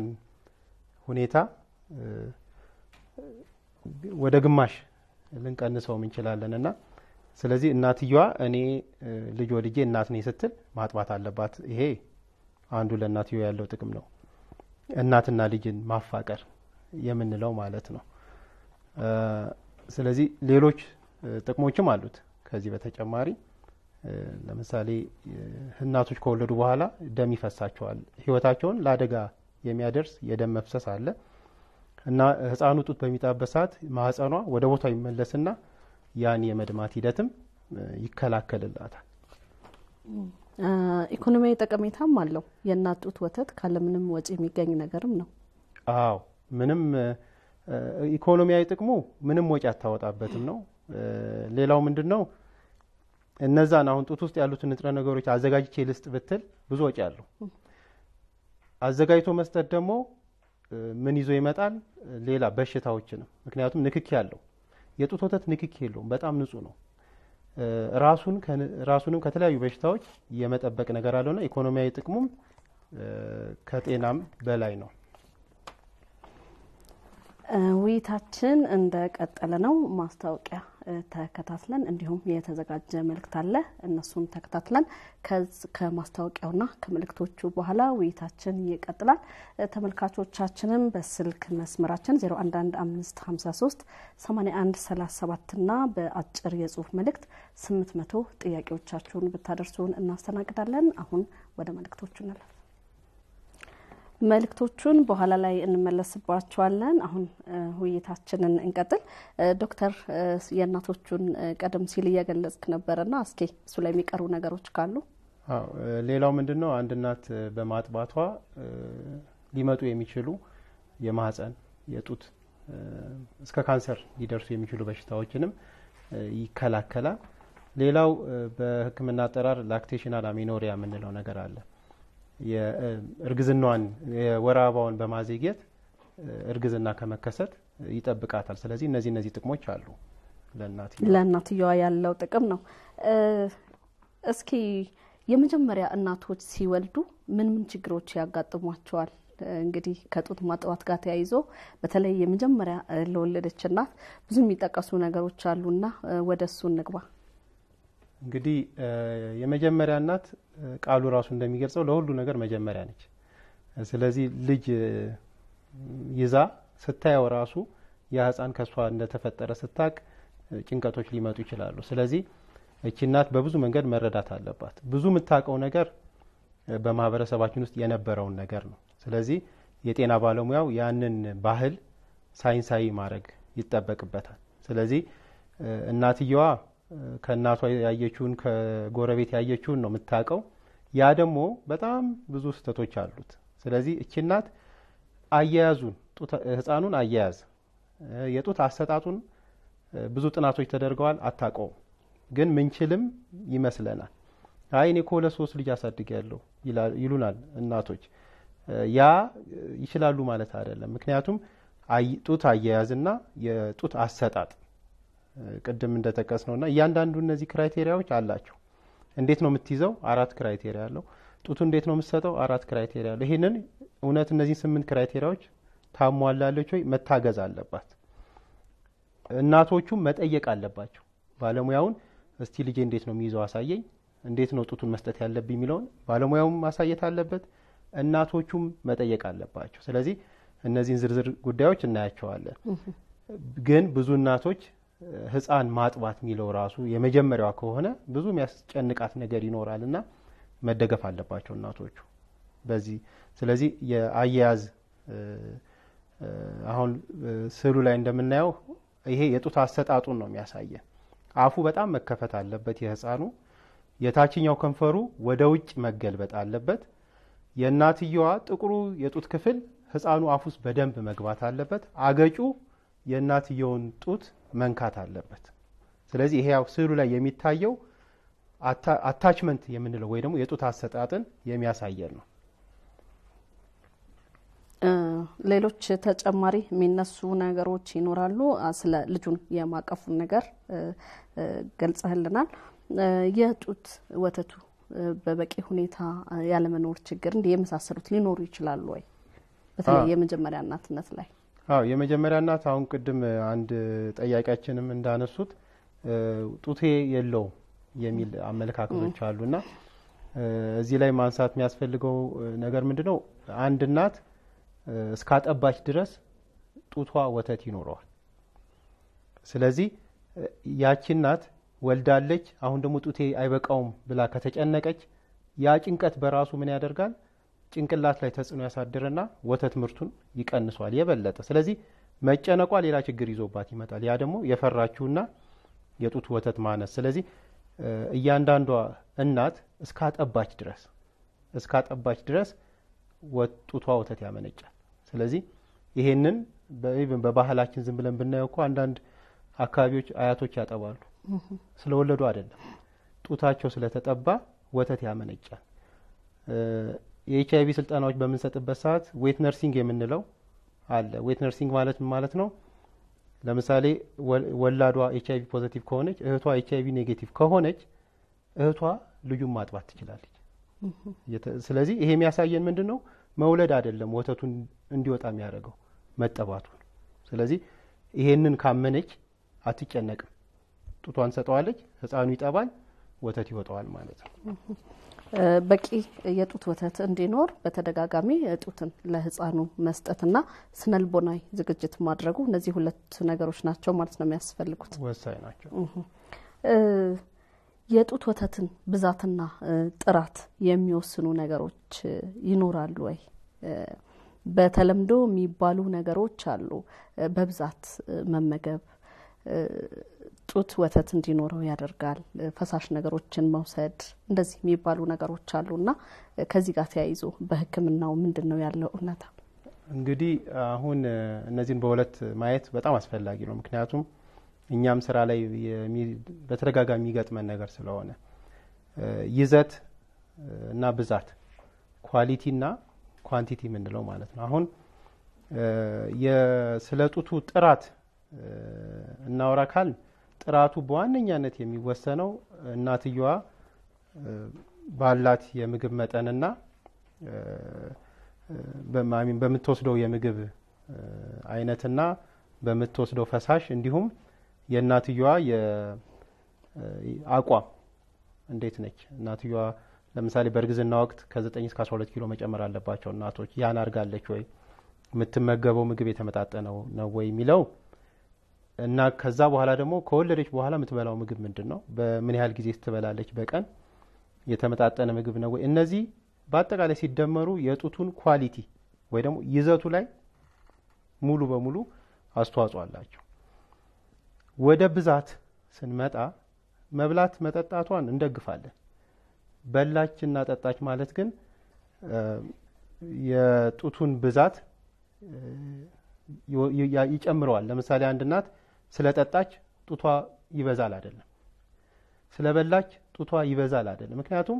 ሁኔታ ወደ ግማሽ ልንቀንሰውም እንችላለን እና ስለዚህ እናትየዋ እኔ ልጅ ወልጄ እናት ነኝ ስትል ማጥባት አለባት። ይሄ አንዱ ለእናትዮ ያለው ጥቅም ነው። እናትና ልጅን ማፋቀር የምንለው ማለት ነው። ስለዚህ ሌሎች ጥቅሞችም አሉት። ከዚህ በተጨማሪ ለምሳሌ እናቶች ከወለዱ በኋላ ደም ይፈሳቸዋል። ሕይወታቸውን ለአደጋ የሚያደርስ የደም መፍሰስ አለ። እና ህፃኑ ጡት በሚጠባበት ሰዓት ማህፀኗ ወደ ቦታ ይመለስና ያን የመድማት ሂደትም ይከላከልላታል። ኢኮኖሚያዊ ጠቀሜታም አለው። የእናት ጡት ወተት ካለምንም ወጪ የሚገኝ ነገርም ነው። አዎ ምንም ኢኮኖሚያዊ ጥቅሙ ምንም ወጪ አታወጣበትም ነው። ሌላው ምንድን ነው? እነዛን አሁን ጡት ውስጥ ያሉትን ንጥረ ነገሮች አዘጋጅቼ ልስጥ ብትል ብዙ ወጪ አለው። አዘጋጅቶ መስጠት ደግሞ ምን ይዞ ይመጣል? ሌላ በሽታዎችንም። ምክንያቱም ንክኪ አለው። የጡት ወተት ንክኪ የለውም፣ በጣም ንጹህ ነው። ራሱንም ከተለያዩ በሽታዎች የመጠበቅ ነገር አለውና ኢኮኖሚያዊ ጥቅሙም ከጤናም በላይ ነው። ውይይታችን እንደቀጠለ ነው። ማስታወቂያ ተከታትለን እንዲሁም የተዘጋጀ መልእክት አለ። እነሱን ተከታትለን ከማስታወቂያውና ከመልእክቶቹ በኋላ ውይይታችን ይቀጥላል። ተመልካቾቻችንም በስልክ መስመራችን 011553 ና በአጭር የጽሁፍ መልእክት 800 ጥያቄዎቻችሁን ብታደርሱን እናስተናግዳለን። አሁን ወደ መልእክቶቹ እንላለን። መልእክቶቹን በኋላ ላይ እንመለስባቸዋለን። አሁን ውይይታችንን እንቀጥል። ዶክተር የእናቶቹን ቀደም ሲል እየገለጽክ ነበርና እስኪ እሱ ላይ የሚቀሩ ነገሮች ካሉ። ሌላው ምንድን ነው አንድ እናት በማጥባቷ ሊመጡ የሚችሉ የማህፀን የጡት እስከ ካንሰር ሊደርሱ የሚችሉ በሽታዎችንም ይከላከላል። ሌላው በሕክምና አጠራር ላክቴሽናል አሚኖሪያ የምንለው ነገር አለ። እርግዝናዋን የወር አበባዋን በማዘግየት እርግዝና ከመከሰት ይጠብቃታል። ስለዚህ እነዚህ እነዚህ ጥቅሞች አሉ። ለእናትየዋ ያለው ጥቅም ነው። እስኪ የመጀመሪያ እናቶች ሲወልዱ ምን ምን ችግሮች ያጋጥሟቸዋል? እንግዲህ ከጡት ማጥባት ጋር ተያይዞ በተለይ የመጀመሪያ ለወለደች እናት ብዙ የሚጠቀሱ ነገሮች አሉና ወደ እሱ እንግባ። እንግዲህ የመጀመሪያ እናት ቃሉ ራሱ እንደሚገልጸው ለሁሉ ነገር መጀመሪያ ነች። ስለዚህ ልጅ ይዛ ስታየው ራሱ ያ ከሷ ከእሷ እንደተፈጠረ ስታቅ ጭንቀቶች ሊመጡ ይችላሉ። ስለዚህ እቺ እናት በብዙ መንገድ መረዳት አለባት። ብዙ የምታውቀው ነገር በማህበረሰባችን ውስጥ የነበረውን ነገር ነው። ስለዚህ የጤና ባለሙያው ያንን ባህል ሳይንሳዊ ማድረግ ይጠበቅበታል። ስለዚህ እናትየዋ ከእናቷ ያየችውን ከጎረቤት ያየችውን ነው የምታውቀው። ያ ደግሞ በጣም ብዙ ስህተቶች አሉት። ስለዚህ እቺ እናት አያያዙን ህፃኑን አያያዝ የጡት አሰጣጡን ብዙ ጥናቶች ተደርገዋል። አታውቀውም፣ ግን ምንችልም ይመስለናል። አይ እኔ ኮለ ሶስት ልጅ አሳድግ ያለው ይሉናል እናቶች። ያ ይችላሉ ማለት አይደለም። ምክንያቱም ጡት አያያዝና የጡት አሰጣጥ ቅድም እንደጠቀስ ነው እና እያንዳንዱ እነዚህ ክራይቴሪያዎች አላቸው። እንዴት ነው የምትይዘው? አራት ክራይቴሪያ አለው። ጡቱ እንዴት ነው የምትሰጠው? አራት ክራይቴሪያ አለው። ይህንን እውነት እነዚህ ስምንት ክራይቴሪያዎች ታሟላለች ወይ መታገዝ አለባት። እናቶቹም መጠየቅ አለባቸው ባለሙያውን። እስቲ ልጄ እንዴት ነው የሚይዘው አሳየኝ፣ እንዴት ነው ጡቱን መስጠት ያለብኝ የሚለውን ባለሙያውም ማሳየት አለበት፣ እናቶቹም መጠየቅ አለባቸው። ስለዚህ እነዚህን ዝርዝር ጉዳዮች እናያቸዋለን። ግን ብዙ እናቶች ህፃን ማጥባት የሚለው ራሱ የመጀመሪያዋ ከሆነ ብዙ የሚያስጨንቃት ነገር ይኖራል እና መደገፍ አለባቸው እናቶቹ በዚህ ስለዚህ የአያያዝ አሁን ስዕሉ ላይ እንደምናየው ይሄ የጡት አሰጣጡን ነው የሚያሳየን። አፉ በጣም መከፈት አለበት የህፃኑ። የታችኛው ከንፈሩ ወደ ውጭ መገልበጥ አለበት። የእናትየዋ ጥቁሩ የጡት ክፍል ህፃኑ አፉስ ውስጥ በደንብ መግባት አለበት። አገጩ የእናትየውን ጡት መንካት አለበት። ስለዚህ ይሄ ያው ስዕሉ ላይ የሚታየው አታችመንት የምንለው ወይ ደግሞ የጡት አሰጣጥን የሚያሳየን ነው። ሌሎች ተጨማሪ የሚነሱ ነገሮች ይኖራሉ። ስለ ልጁን የማቀፉን ነገር ገልጸህልናል። የጡት ወተቱ በበቂ ሁኔታ ያለመኖር ችግር እንዲህ የመሳሰሉት ሊኖሩ ይችላሉ ወይ? በተለይ የመጀመሪያ እናትነት ላይ አዎ የመጀመሪያ እናት አሁን ቅድም አንድ ጠያቂያችንም እንዳነሱት ጡቴ የለውም የሚል አመለካከቶች አሉና እዚህ ላይ ማንሳት የሚያስፈልገው ነገር ምንድ ነው? አንድ እናት እስካጠባች ድረስ ጡቷ ወተት ይኖረዋል። ስለዚህ ያቺ እናት ወልዳለች፣ አሁን ደግሞ ጡቴ አይበቃውም ብላ ከተጨነቀች ያ ጭንቀት በራሱ ምን ያደርጋል? ጭንቅላት ላይ ተጽዕኖ ያሳድርና ወተት ምርቱን ይቀንሷል የበለጠ። ስለዚህ መጨነቋ ሌላ ችግር ይዞባት ይመጣል። ያ ደግሞ የፈራችውና የጡት ወተት ማነስ። ስለዚህ እያንዳንዷ እናት እስካጠባች ድረስ እስካጠባች ድረስ ጡቷ ወተት ያመነጫል። ስለዚህ ይሄንን በባህላችን ዝም ብለን ብናየው እኮ አንዳንድ አካባቢዎች አያቶች ያጠባሉ። ስለወለዱ አይደለም፣ ጡታቸው ስለተጠባ ወተት ያመነጫል። የኤች አይቪ ስልጠናዎች በምንሰጥበት ሰዓት ዌት ነርሲንግ የምንለው አለ። ዌት ነርሲንግ ማለት ምን ማለት ነው? ለምሳሌ ወላዷ ኤች አይቪ ፖዘቲቭ ከሆነች እህቷ ኤች አይቪ ኔጌቲቭ ከሆነች እህቷ ልጁን ማጥባት ትችላለች። ስለዚህ ይሄ የሚያሳየን ምንድን ነው? መውለድ አይደለም ወተቱን እንዲወጣ የሚያደርገው መጠባቱን። ስለዚህ ይሄንን ካመነች አትጨነቅም። ጡቷን ሰጠዋለች፣ ህፃኑ ይጠባል፣ ወተት ይወጣዋል ማለት ነው። በቂ የጡት ወተት እንዲኖር በተደጋጋሚ ጡትን ለህፃኑ መስጠትና ስነልቦናዊ ዝግጅት ማድረጉ እነዚህ ሁለት ነገሮች ናቸው ማለት ነው የሚያስፈልጉት ወሳኝ ናቸው። የጡት ወተትን ብዛትና ጥራት የሚወስኑ ነገሮች ይኖራሉ ወይ? በተለምዶ የሚባሉ ነገሮች አሉ። በብዛት መመገብ ጡት ወተት እንዲኖረው ያደርጋል። ፈሳሽ ነገሮችን መውሰድ እንደዚህ የሚባሉ ነገሮች እና ከዚህ ጋር ተያይዞ በሕክምናው ምንድን ነው ያለው እውነታ? እንግዲህ አሁን እነዚህን በሁለት ማየት በጣም አስፈላጊ ነው። ምክንያቱም እኛም ስራ ላይ በተደጋጋሚ የሚገጥመን ነገር ስለሆነ ይዘት እና ብዛት ኳሊቲና ኳንቲቲ የምንለው ማለት ነው። አሁን ስለ ጡቱ ጥራት እናወራ ካል ጥራቱ በዋነኛነት የሚወሰነው እናትየዋ ባላት የምግብ መጠንና በምትወስደው የምግብ አይነትና በምትወስደው ፈሳሽ እንዲሁም የእናትየዋ አቋም እንዴት ነች። እናትየዋ ለምሳሌ በእርግዝና ወቅት ከ9 እስከ 12 ኪሎ መጨመር አለባቸው እናቶች። ያን አርጋለች ወይ? የምትመገበው ምግብ የተመጣጠነው ነው ወይ የሚለው እና ከዛ በኋላ ደግሞ ከወለደች በኋላ የምትበላው ምግብ ምንድን ነው? በምን ያህል ጊዜ ትበላለች? በቀን የተመጣጠነ ምግብ ነው ወይ? እነዚህ በአጠቃላይ ሲደመሩ የጡቱን ኳሊቲ ወይ ደግሞ ይዘቱ ላይ ሙሉ በሙሉ አስተዋጽኦ አላቸው። ወደ ብዛት ስንመጣ መብላት መጠጣቷን እንደግፋለን። በላችና ጠጣች ማለት ግን የጡቱን ብዛት ይጨምረዋል። ለምሳሌ አንድ እናት ስለጠጣች ጡቷ ይበዛል አይደለም፣ ስለበላች ጡቷ ይበዛል አይደለም። ምክንያቱም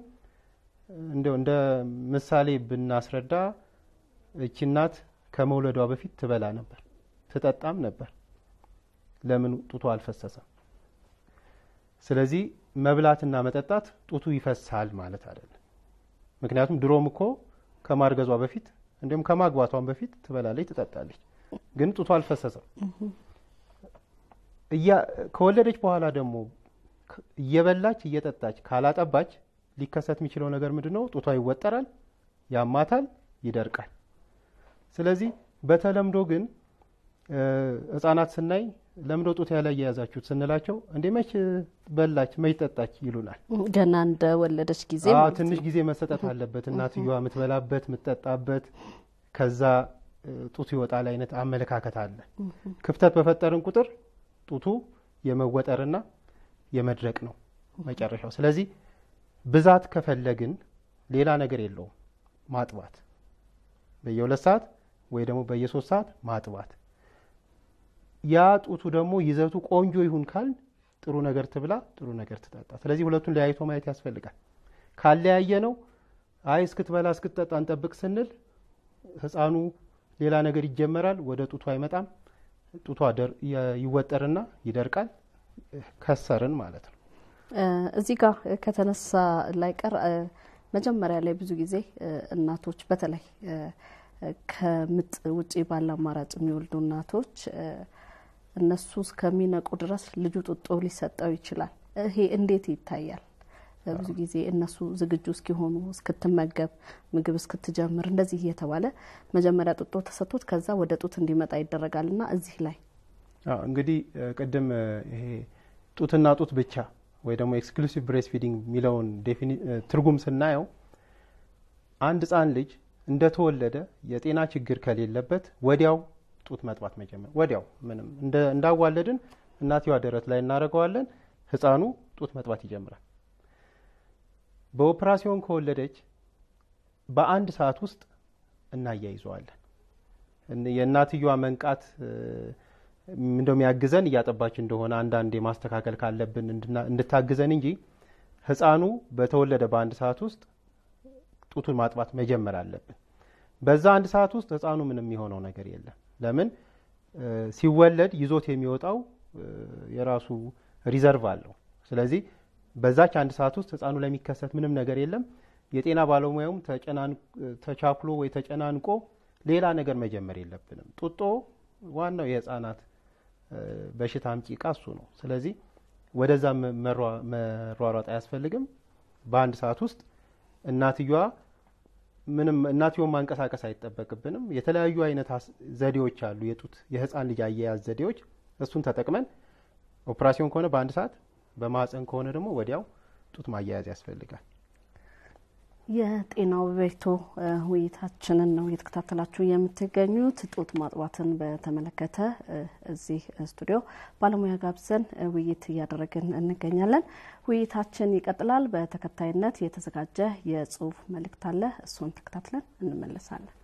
እንደው እንደ ምሳሌ ብናስረዳ እቺ እናት ከመውለዷ በፊት ትበላ ነበር፣ ትጠጣም ነበር። ለምን ጡቷ አልፈሰሰም? ስለዚህ መብላትና መጠጣት ጡቱ ይፈሳል ማለት አይደለም። ምክንያቱም ድሮም እኮ ከማርገዟ በፊት እንዲሁም ከማግባቷን በፊት ትበላለች፣ ትጠጣለች፣ ግን ጡቷ አልፈሰሰም። ከወለደች በኋላ ደግሞ እየበላች እየጠጣች ካላጠባች ሊከሰት የሚችለው ነገር ምንድን ነው? ጡቷ ይወጠራል፣ ያማታል፣ ይደርቃል። ስለዚህ በተለምዶ ግን ህጻናት ስናይ ለምዶ ጡት ያላያያዛችሁት ስንላቸው እንዴ መች በላች መች ጠጣች ይሉናል። ገና እንደ ወለደች ጊዜ ትንሽ ጊዜ መሰጠት አለበት። እናትየዋ የምትበላበት የምትጠጣበት፣ ከዛ ጡት ይወጣል አይነት አመለካከት አለ። ክፍተት በፈጠርን ቁጥር ጡቱ የመወጠርና የመድረቅ ነው መጨረሻው። ስለዚህ ብዛት ከፈለግን ሌላ ነገር የለውም ማጥባት በየሁለት ሰዓት ወይ ደግሞ በየሶስት ሰዓት ማጥባት። ያ ጡቱ ደግሞ ይዘቱ ቆንጆ ይሁን ካል ጥሩ ነገር ትብላ፣ ጥሩ ነገር ትጠጣ። ስለዚህ ሁለቱን ለያይቶ ማየት ያስፈልጋል። ካለያየ ነው አይ እስክትበላ እስክትጠጣ እንጠብቅ ስንል ህፃኑ ሌላ ነገር ይጀመራል፣ ወደ ጡቱ አይመጣም። ጡቷ ይወጠርና ይደርቃል። ከሰርን ማለት ነው። እዚህ ጋር ከተነሳ ላይቀር መጀመሪያ ላይ ብዙ ጊዜ እናቶች በተለይ ከምጥ ውጪ ባለ አማራጭ የሚወልዱ እናቶች እነሱ እስከሚነቁ ድረስ ልጁ ጡጦ ሊሰጠው ይችላል። ይሄ እንዴት ይታያል? ብዙ ጊዜ እነሱ ዝግጁ እስኪሆኑ እስክትመገብ ምግብ እስክትጀምር እንደዚህ እየተባለ መጀመሪያ ጡጦ ተሰጥቶት ከዛ ወደ ጡት እንዲመጣ ይደረጋል ና እዚህ ላይ እንግዲህ ቅድም ይሄ ጡትና ጡት ብቻ ወይ ደግሞ ኤክስክሉሲቭ ብሬስ ፊዲንግ የሚለውን ትርጉም ስናየው አንድ ህፃን ልጅ እንደተወለደ የጤና ችግር ከሌለበት ወዲያው ጡት መጥባት መጀመር ወዲያው ምንም እንዳዋለድን እናትዋ ደረት ላይ እናደርገዋለን ህፃኑ ጡት መጥባት ይጀምራል በኦፕራሲዮን ከወለደች በአንድ ሰዓት ውስጥ እናያይዘዋለን። የእናትየዋ መንቃት እንደሚያግዘን እያጠባች እንደሆነ አንዳንዴ ማስተካከል ካለብን እንድታግዘን እንጂ ህፃኑ በተወለደ በአንድ ሰዓት ውስጥ ጡቱን ማጥባት መጀመር አለብን። በዛ አንድ ሰዓት ውስጥ ህፃኑ ምንም የሚሆነው ነገር የለም። ለምን ሲወለድ ይዞት የሚወጣው የራሱ ሪዘርቭ አለው። ስለዚህ በዛች አንድ ሰዓት ውስጥ ህፃኑ ለሚከሰት ምንም ነገር የለም። የጤና ባለሙያውም ተቻኩሎ ወይ ተጨናንቆ ሌላ ነገር መጀመር የለብንም። ጡጦ ዋናው የህፃናት በሽታ አምጪ እቃ እሱ ነው። ስለዚህ ወደዛ መሯሯጥ አያስፈልግም። በአንድ ሰዓት ውስጥ እናትየዋ ምንም እናትየውን ማንቀሳቀስ አይጠበቅብንም። የተለያዩ አይነት ዘዴዎች አሉ፣ የጡት የህፃን ልጅ አያያዝ ዘዴዎች። እሱን ተጠቅመን ኦፕራሲዮን ከሆነ በአንድ ሰዓት በማህፀን ከሆነ ደግሞ ወዲያው ጡት ማያያዝ ያስፈልጋል። የጤናው ቤቶ ውይይታችንን ነው እየተከታተላችሁ የምትገኙት። ጡት ማጥባትን በተመለከተ እዚህ ስቱዲዮ ባለሙያ ጋብዘን ውይይት እያደረግን እንገኛለን። ውይይታችን ይቀጥላል። በተከታይነት የተዘጋጀ የጽሁፍ መልእክት አለ። እሱን ተከታትለን እንመለሳለን።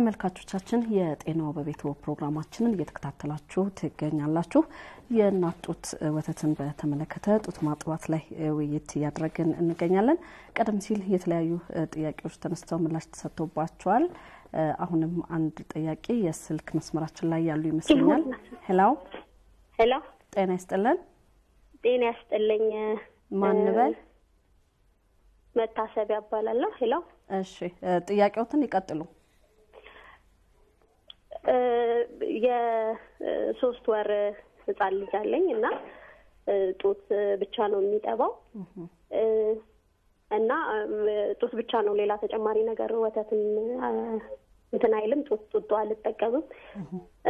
ተመልካቾቻችን የጤናው በቤቱ ፕሮግራማችንን እየተከታተላችሁ ትገኛላችሁ። የእናት ጡት ወተትን በተመለከተ ጡት ማጥባት ላይ ውይይት እያደረግን እንገኛለን። ቀደም ሲል የተለያዩ ጥያቄዎች ተነስተው ምላሽ ተሰጥቶባቸዋል። አሁንም አንድ ጥያቄ የስልክ መስመራችን ላይ ያሉ ይመስለኛል። ሄሎ ሄሎ፣ ጤና ይስጥልን። ጤና ይስጥልኝ። ማንበል መታሰቢያ እባላለሁ። ሄሎ። እሺ፣ ጥያቄዎትን ይቀጥሉ። የሶስት ወር ህጻን ልጅ አለኝ እና ጡት ብቻ ነው የሚጠባው እና ጡት ብቻ ነው። ሌላ ተጨማሪ ነገር ወተትም እንትን አይልም። ጡት ጡጦ አልጠቀምም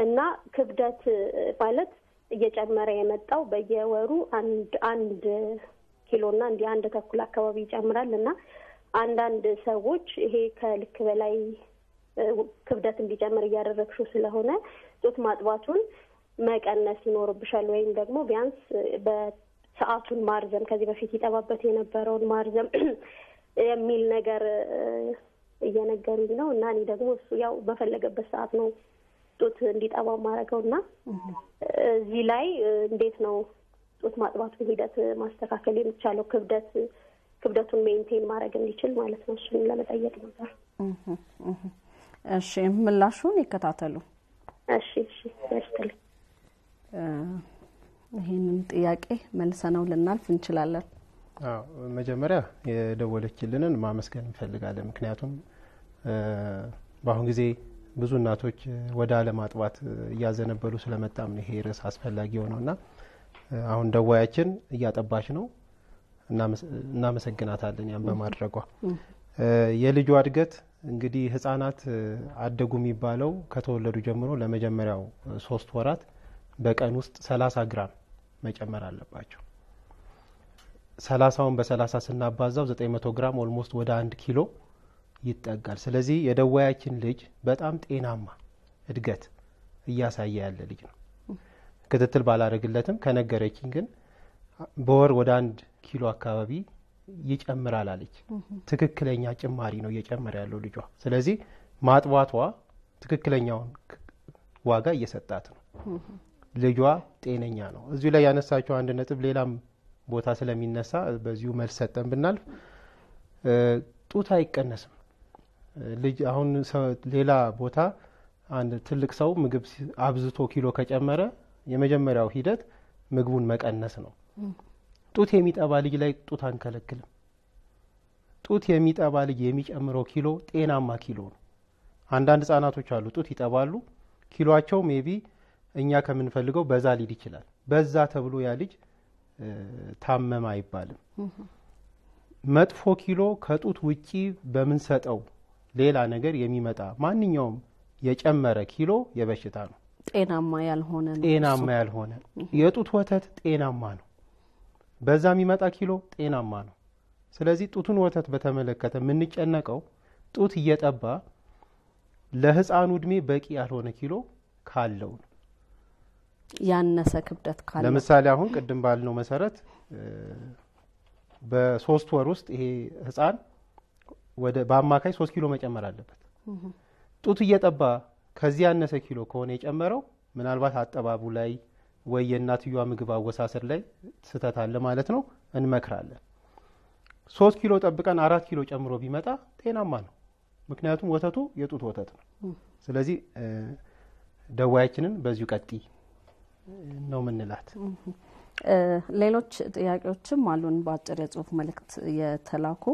እና ክብደት ማለት እየጨመረ የመጣው በየወሩ አንድ አንድ ኪሎ እና እንዲህ አንድ ተኩል አካባቢ ይጨምራል እና አንዳንድ ሰዎች ይሄ ከልክ በላይ ክብደት እንዲጨምር እያደረግሽው ስለሆነ ጡት ማጥባቱን መቀነስ ይኖርብሻል ወይም ደግሞ ቢያንስ በሰዓቱን ማርዘም ከዚህ በፊት ይጠባበት የነበረውን ማርዘም <clears throat> የሚል ነገር እየነገሩኝ ነው እና እኔ ደግሞ እሱ ያው በፈለገበት ሰዓት ነው ጡት እንዲጠባ ማድረገው እና እዚህ ላይ እንዴት ነው ጡት ማጥባቱን ሂደት ማስተካከል የሚቻለው? ክብደት ክብደቱን ሜንቴን ማድረግ እንዲችል ማለት ነው። እሱን ለመጠየቅ ነበር። እሺ ምላሹን ይከታተሉ። እሺ እሺ ያስተል ይህንን ጥያቄ መልሰነው ልናልፍ እንችላለን። መጀመሪያ የደወለችልንን ማመስገን እንፈልጋለን። ምክንያቱም በአሁን ጊዜ ብዙ እናቶች ወደ አለማጥባት እያዘነበሉ ስለመጣም ነው ይሄ ርዕስ አስፈላጊ የሆነውና አሁን ደዋያችን እያጠባች ነው፣ እናመሰግናታለን ያን በማድረጓ የልጇ እድገት እንግዲህ ህጻናት አደጉ የሚባለው ከተወለዱ ጀምሮ ለመጀመሪያው ሶስት ወራት በቀን ውስጥ ሰላሳ ግራም መጨመር አለባቸው። ሰላሳውን በሰላሳ ስናባዛው ዘጠኝ መቶ ግራም ኦልሞስት ወደ አንድ ኪሎ ይጠጋል። ስለዚህ የደዋያችን ልጅ በጣም ጤናማ እድገት እያሳየ ያለ ልጅ ነው። ክትትል ባላደረግለትም ከነገረችኝ ግን በወር ወደ አንድ ኪሎ አካባቢ ይጨምራል አለች። ትክክለኛ ጭማሪ ነው እየጨመረ ያለው ልጇ። ስለዚህ ማጥባቷ ትክክለኛውን ዋጋ እየሰጣት ነው። ልጇ ጤነኛ ነው። እዚሁ ላይ ያነሳቸው አንድ ነጥብ ሌላም ቦታ ስለሚነሳ በዚሁ መልስ ሰጠን ብናልፍ ጡት አይቀነስም። ልጅ አሁን ሌላ ቦታ አንድ ትልቅ ሰው ምግብ አብዝቶ ኪሎ ከጨመረ የመጀመሪያው ሂደት ምግቡን መቀነስ ነው። ጡት የሚጠባ ልጅ ላይ ጡት አንከለክልም። ጡት የሚጠባ ልጅ የሚጨምረው ኪሎ ጤናማ ኪሎ ነው። አንዳንድ ህጻናቶች አሉ ጡት ይጠባሉ፣ ኪሏቸው ሜቢ እኛ ከምንፈልገው በዛ ሊድ ይችላል። በዛ ተብሎ ያ ልጅ ታመመ አይባልም። መጥፎ ኪሎ ከጡት ውጪ በምንሰጠው ሌላ ነገር የሚመጣ ማንኛውም የጨመረ ኪሎ የበሽታ ነው። ጤናማ ያልሆነ ጤናማ ያልሆነ የጡት ወተት ጤናማ ነው። በዛ የሚመጣ ኪሎ ጤናማ ነው። ስለዚህ ጡቱን ወተት በተመለከተ የምንጨነቀው ጡት እየጠባ ለህፃኑ እድሜ በቂ ያልሆነ ኪሎ ካለው ያነሰ ክብደት ካለ ለምሳሌ አሁን ቅድም ባልነው መሰረት በሶስት ወር ውስጥ ይሄ ህፃን ወደ በአማካይ ሶስት ኪሎ መጨመር አለበት። ጡት እየጠባ ከዚህ ያነሰ ኪሎ ከሆነ የጨመረው ምናልባት አጠባቡ ላይ ወይ የእናትየዋ ምግብ አወሳሰድ ላይ ስህተት አለ ማለት ነው እንመክራለን። ሶስት ኪሎ ጠብቀን አራት ኪሎ ጨምሮ ቢመጣ ጤናማ ነው። ምክንያቱም ወተቱ የጡት ወተት ነው። ስለዚህ ደዋያችንን በዚሁ ቀጢ ነው ምንላት። ሌሎች ጥያቄዎችም አሉን በአጭር የጽሁፍ መልእክት የተላኩ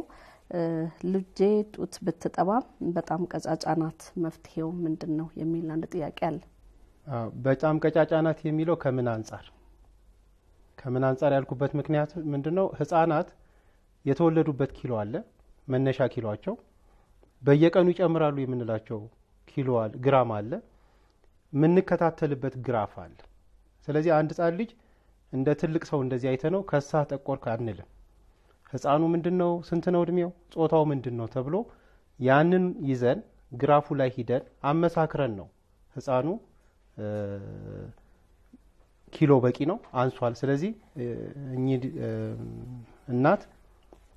ልጄ ጡት ብትጠባም በጣም ቀጫጫ ናት፣ መፍትሄው ምንድን ነው የሚል አንድ ጥያቄ አለ። በጣም ቀጫጫ ናት የሚለው ከምን አንጻር ከምን አንጻር ያልኩበት ምክንያት ምንድን ነው? ህጻናት የተወለዱበት ኪሎ አለ፣ መነሻ ኪሏቸው በየቀኑ ይጨምራሉ የምንላቸው ኪሎ ግራም አለ፣ የምንከታተልበት ግራፍ አለ። ስለዚህ አንድ ህጻን ልጅ እንደ ትልቅ ሰው እንደዚህ አይተ ነው ከሳ ጠቆርክ አንልም። ህጻኑ ምንድን ነው፣ ስንት ነው እድሜው፣ ጾታው ምንድን ነው ተብሎ ያንን ይዘን ግራፉ ላይ ሂደን አመሳክረን ነው ህጻኑ ኪሎ በቂ ነው አንሷል። ስለዚህ እኚህ እናት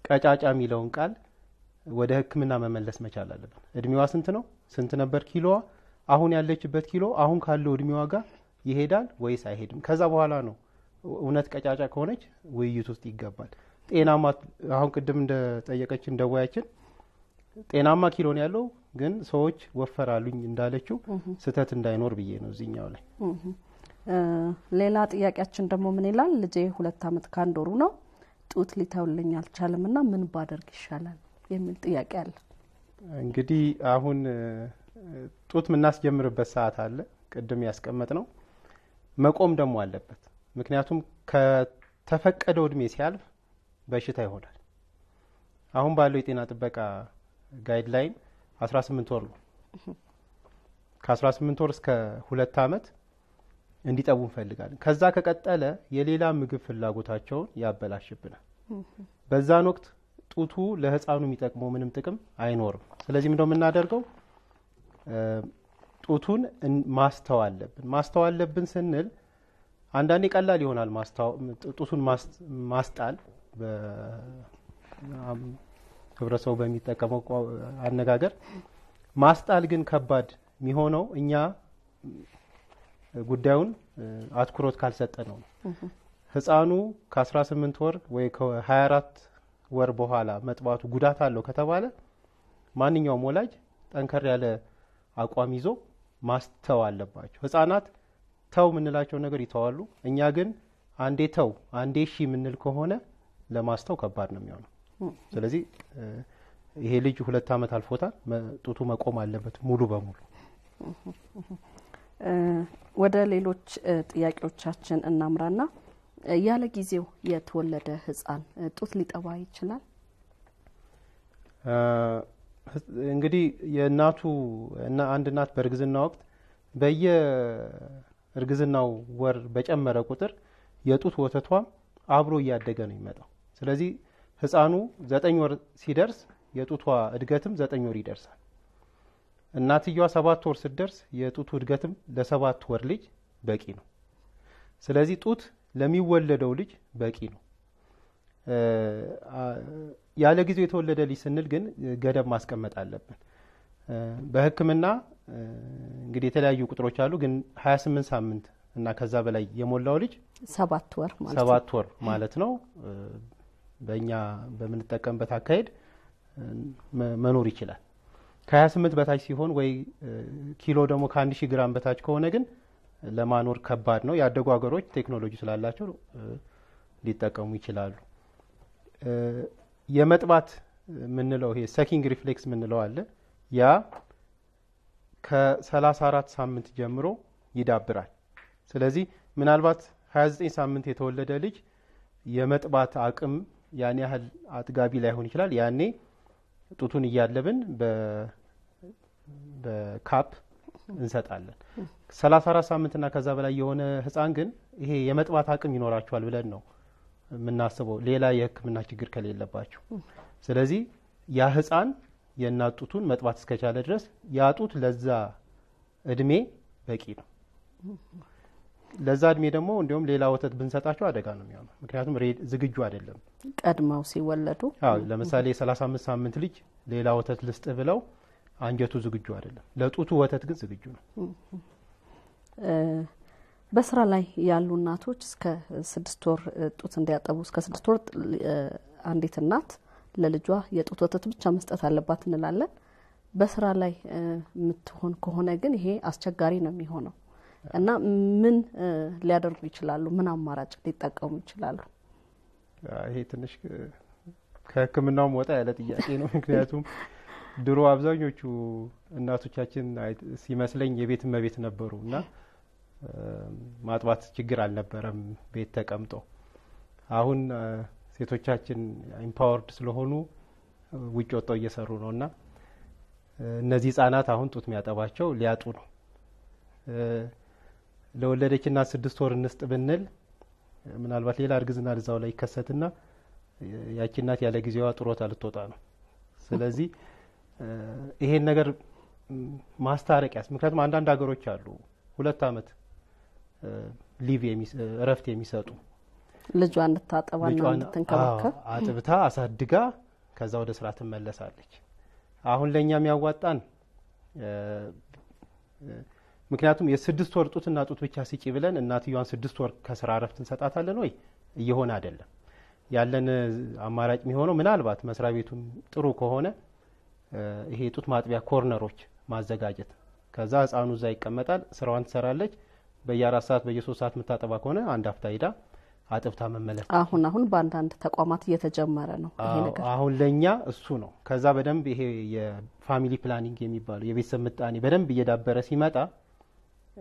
ቀጫጫ የሚለውን ቃል ወደ ሕክምና መመለስ መቻል አለብን። እድሜዋ ስንት ነው? ስንት ነበር ኪሎዋ? አሁን ያለችበት ኪሎ አሁን ካለው እድሜዋ ጋር ይሄዳል ወይስ አይሄድም? ከዛ በኋላ ነው እውነት ቀጫጫ ከሆነች ውይይት ውስጥ ይገባል። ጤናማ አሁን ቅድም እንደጠየቀችን ደወያችን ጤናማ ኪሎ ነው ያለው ግን ሰዎች ወፈራሉኝ እንዳለችው ስህተት እንዳይኖር ብዬ ነው እዚህኛው ላይ። ሌላ ጥያቄያችን ደግሞ ምን ይላል? ልጄ ሁለት አመት ከአንድ ወሩ ነው ጡት ሊተውልኝ አልቻለም እና ምን ባደርግ ይሻላል የሚል ጥያቄ አለ። እንግዲህ አሁን ጡት የምናስጀምርበት ሰዓት አለ፣ ቅድም ያስቀመጥ ነው። መቆም ደግሞ አለበት፣ ምክንያቱም ከተፈቀደው እድሜ ሲያልፍ በሽታ ይሆናል። አሁን ባለው የጤና ጥበቃ ጋይድላይን አስራ ስምንት ወር ነው። ከአስራ ስምንት ወር እስከ ሁለት አመት እንዲጠቡ እንፈልጋለን። ከዛ ከቀጠለ የሌላ ምግብ ፍላጎታቸውን ያበላሽብናል። በዛን ወቅት ጡቱ ለህፃኑ የሚጠቅመው ምንም ጥቅም አይኖርም። ስለዚህ ምንደ የምናደርገው ጡቱን ማስተው አለብን። ማስተው አለብን ስንል አንዳንዴ ቀላል ይሆናል ጡቱን ማስጣል ህብረተሰቡ በሚጠቀመው አነጋገር። ማስጣል ግን ከባድ የሚሆነው እኛ ጉዳዩን አትኩሮት ካልሰጠ ነው። ህፃኑ ከ18 ወር ወይ ከ24 ወር በኋላ መጥባቱ ጉዳት አለው ከተባለ ማንኛውም ወላጅ ጠንከር ያለ አቋም ይዞ ማስተው አለባቸው። ህጻናት ተው የምንላቸው ነገር ይተዋሉ። እኛ ግን አንዴ ተው አንዴ ሺ የምንል ከሆነ ለማስተው ከባድ ነው የሚሆነው። ስለዚህ ይሄ ልጅ ሁለት አመት አልፎታል። ጡቱ መቆም አለበት ሙሉ በሙሉ። ወደ ሌሎች ጥያቄዎቻችን እናምራና ያለ ጊዜው የተወለደ ህጻን ጡት ሊጠባ ይችላል? እንግዲህ የእናቱ እና አንድ እናት በእርግዝና ወቅት በየእርግዝናው ወር በጨመረ ቁጥር የጡት ወተቷም አብሮ እያደገ ነው ይመጣው። ስለዚህ ህፃኑ ዘጠኝ ወር ሲደርስ የጡቷ እድገትም ዘጠኝ ወር ይደርሳል። እናትየዋ ሰባት ወር ስትደርስ የጡቱ እድገትም ለሰባት ወር ልጅ በቂ ነው። ስለዚህ ጡት ለሚወለደው ልጅ በቂ ነው። ያለ ጊዜው የተወለደ ልጅ ስንል ግን ገደብ ማስቀመጥ አለብን። በሕክምና እንግዲህ የተለያዩ ቁጥሮች አሉ። ግን ስምንት ሳምንት እና ከዛ በላይ የሞላው ልጅ ሰባት ወር ማለት ነው በእኛ በምንጠቀምበት አካሄድ መኖር ይችላል። ከ28 በታች ሲሆን ወይ ኪሎ ደግሞ ከ ሺህ ግራም በታች ከሆነ ግን ለማኖር ከባድ ነው። ያደጉ ሀገሮች ቴክኖሎጂ ስላላቸው ሊጠቀሙ ይችላሉ። የመጥባት ምንለው ይሄ ሰኪንግ ሪፍሌክስ ምንለው አለ። ያ ከ34 ሳምንት ጀምሮ ይዳብራል። ስለዚህ ምናልባት 29 ሳምንት የተወለደ ልጅ የመጥባት አቅም ያን ያህል አጥጋቢ ላይሆን ይችላል። ያኔ ጡቱን እያለብን በካፕ እንሰጣለን። ሰላሳ አራት ሳምንትና ከዛ በላይ የሆነ ህፃን ግን ይሄ የመጥባት አቅም ይኖራቸዋል ብለን ነው የምናስበው ሌላ የህክምና ችግር ከሌለባቸው። ስለዚህ ያ ህፃን የእናት ጡቱን መጥባት እስከቻለ ድረስ ያ ጡት ለዛ እድሜ በቂ ነው። ለዛ እድሜ ደግሞ እንዲሁም ሌላ ወተት ብንሰጣቸው አደጋ ነው የሚሆነው። ምክንያቱም ዝግጁ አይደለም ቀድመው ሲወለዱ። አዎ ለምሳሌ የሰላሳ አምስት ሳምንት ልጅ ሌላ ወተት ልስጥ ብለው አንጀቱ ዝግጁ አይደለም። ለጡቱ ወተት ግን ዝግጁ ነው። በስራ ላይ ያሉ እናቶች እስከ ስድስት ወር ጡት እንዲያጠቡ እስከ ስድስት ወር አንዲት እናት ለልጇ የጡት ወተት ብቻ መስጠት አለባት እንላለን። በስራ ላይ የምትሆን ከሆነ ግን ይሄ አስቸጋሪ ነው የሚሆነው። እና ምን ሊያደርጉ ይችላሉ? ምን አማራጭ ሊጠቀሙ ይችላሉ? ይሄ ትንሽ ከሕክምናውም ወጣ ያለ ጥያቄ ነው። <laughs> ምክንያቱም ድሮ አብዛኞቹ እናቶቻችን ሲመስለኝ የቤት እመቤት ነበሩ እና ማጥባት ችግር አልነበረም ቤት ተቀምጦ። አሁን ሴቶቻችን ኢምፓወርድ ስለሆኑ ውጭ ወጥተው እየሰሩ ነው እና እነዚህ ህጻናት አሁን ጡት የሚያጠባቸው ሊያጡ ነው። ለወለደችና ስድስት ወር እንስጥ ብንል ምናልባት ሌላ እርግዝና ልዛው ላይ ይከሰትና ያቺ እናት ያለ ጊዜዋ ጡረታ ልትወጣ ነው። ስለዚህ ይሄን ነገር ያስ ምክንያቱም አንዳንድ ሀገሮች አሉ ሁለት አመት ሊቭ እረፍት የሚሰጡ ልጇ ና እንድትንከባከብ አጥብታ አሳድጋ ከዛ ወደ ስራ ትመለሳለች። አሁን ለእኛ የሚያዋጣን ምክንያቱም የስድስት ወር ጡትና ጡት ብቻ ስጪ ብለን እናትየዋን ስድስት ወር ከስራ እረፍት እንሰጣታለን ወይ? እየሆነ አይደለም። ያለን አማራጭ የሚሆነው ምናልባት መስሪያ ቤቱም ጥሩ ከሆነ ይሄ የጡት ማጥቢያ ኮርነሮች ማዘጋጀት፣ ከዛ ህፃኑ እዛ ይቀመጣል፣ ስራዋን ትሰራለች። በየአራት ሰዓት በየሶስት ሰዓት የምታጠባ ከሆነ አንድ አፍታ ሂዳ አጥብታ መመለስ። አሁን አሁን በአንዳንድ ተቋማት እየተጀመረ ነው ይሄ ነገር። አሁን ለእኛ እሱ ነው። ከዛ በደንብ ይሄ የፋሚሊ ፕላኒንግ የሚባለው የቤተሰብ ምጣኔ በደንብ እየዳበረ ሲመጣ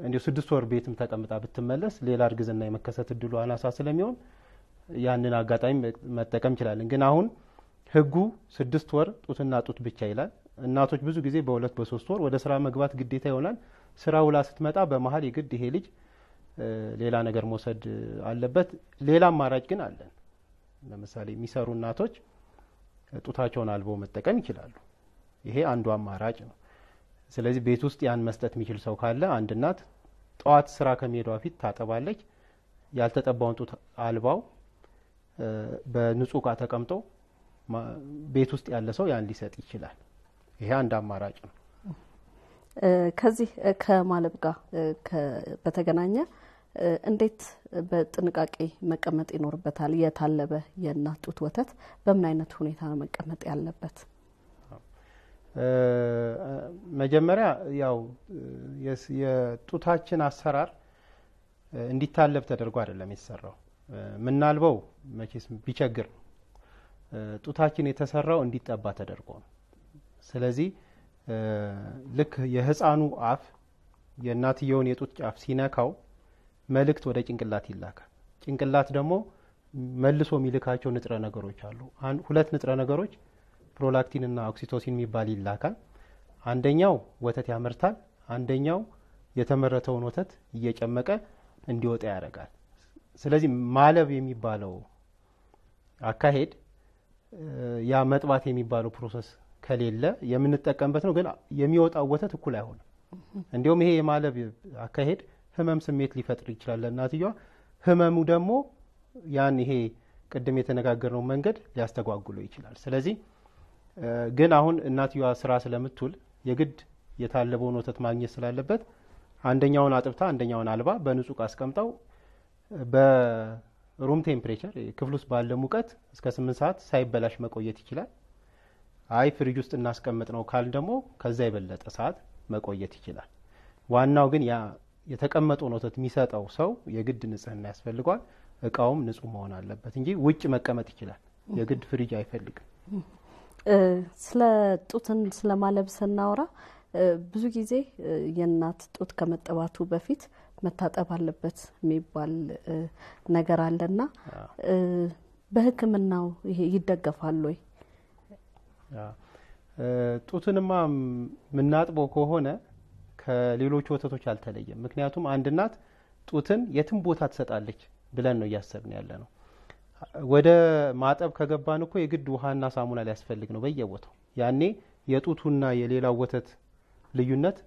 እንዲሁ ስድስት ወር ቤትም ተቀምጣ ብትመለስ ሌላ እርግዝና የመከሰት እድሉ አናሳ ስለሚሆን ያንን አጋጣሚ መጠቀም እንችላለን። ግን አሁን ህጉ ስድስት ወር ጡትና ጡት ብቻ ይላል። እናቶች ብዙ ጊዜ በሁለት በሶስት ወር ወደ ስራ መግባት ግዴታ ይሆናል። ስራ ውላ ስትመጣ በመሀል የግድ ይሄ ልጅ ሌላ ነገር መውሰድ አለበት። ሌላ አማራጭ ግን አለን። ለምሳሌ የሚሰሩ እናቶች ጡታቸውን አልበው መጠቀም ይችላሉ። ይሄ አንዱ አማራጭ ነው። ስለዚህ ቤት ውስጥ ያን መስጠት የሚችል ሰው ካለ አንድ እናት ጠዋት ስራ ከመሄዷ ፊት ታጠባለች። ያልተጠባውን ጡት አልባው በንጹህ እቃ ተቀምጦ ቤት ውስጥ ያለ ሰው ያን ሊሰጥ ይችላል። ይሄ አንድ አማራጭ ነው። ከዚህ ከማለብ ጋር በተገናኘ እንዴት በጥንቃቄ መቀመጥ ይኖርበታል? የታለበ የእናት ጡት ወተት በምን አይነት ሁኔታ ነው መቀመጥ ያለበት? መጀመሪያ ያው የጡታችን አሰራር እንዲታለብ ተደርጎ አይደለም የተሰራው። የምናልበው መቼስ ቢቸግር ነው። ጡታችን የተሰራው እንዲጠባ ተደርጎ ነው። ስለዚህ ልክ የህፃኑ አፍ የእናትየውን የጡት ጫፍ ሲነካው መልእክት ወደ ጭንቅላት ይላካል። ጭንቅላት ደግሞ መልሶ የሚልካቸው ንጥረ ነገሮች አሉ። ሁለት ንጥረ ነገሮች ፕሮላክቲን እና ኦክሲቶሲን የሚባል ይላካል። አንደኛው ወተት ያመርታል፣ አንደኛው የተመረተውን ወተት እየጨመቀ እንዲወጣ ያደርጋል። ስለዚህ ማለብ የሚባለው አካሄድ ያ መጥባት የሚባለው ፕሮሰስ ከሌለ የምንጠቀምበት ነው፣ ግን የሚወጣው ወተት እኩል አይሆንም። እንዲሁም ይሄ የማለብ አካሄድ ህመም ስሜት ሊፈጥር ይችላል ለእናትየዋ። ህመሙ ደግሞ ያን ይሄ ቅድም የተነጋገርነው መንገድ ሊያስተጓጉሎ ይችላል። ስለዚህ ግን አሁን እናትየዋ ስራ ስለምትውል የግድ የታለበውን ወተት ማግኘት ስላለበት አንደኛውን አጥብታ አንደኛውን አልባ በንጹህ አስቀምጠው በሩም ቴምፕሬቸር ክፍል ውስጥ ባለ ሙቀት እስከ ስምንት ሰዓት ሳይበላሽ መቆየት ይችላል። አይ ፍሪጅ ውስጥ እናስቀምጥ ነው ካል ደግሞ ከዛ የበለጠ ሰዓት መቆየት ይችላል። ዋናው ግን ያ የተቀመጠውን ወተት የሚሰጠው ሰው የግድ ንጽህና ያስፈልገዋል። እቃውም ንጹህ መሆን አለበት እንጂ ውጭ መቀመጥ ይችላል። የግድ ፍሪጅ አይፈልግም። ስለ ጡትን ስለማለብ ስናወራ ብዙ ጊዜ የእናት ጡት ከመጠባቱ በፊት መታጠብ አለበት የሚባል ነገር አለና በህክምናው ይሄ ይደገፋል ወይ? ጡትንማ የምናጥበው ከሆነ ከሌሎች ወተቶች አልተለየም። ምክንያቱም አንድ እናት ጡትን የትም ቦታ ትሰጣለች ብለን ነው እያሰብን ያለ ነው። ወደ ማጠብ ከገባን እኮ የግድ ውሃና ሳሙና ሊያስፈልግ ነው በየቦታው ያኔ የጡቱና የሌላው ወተት ልዩነት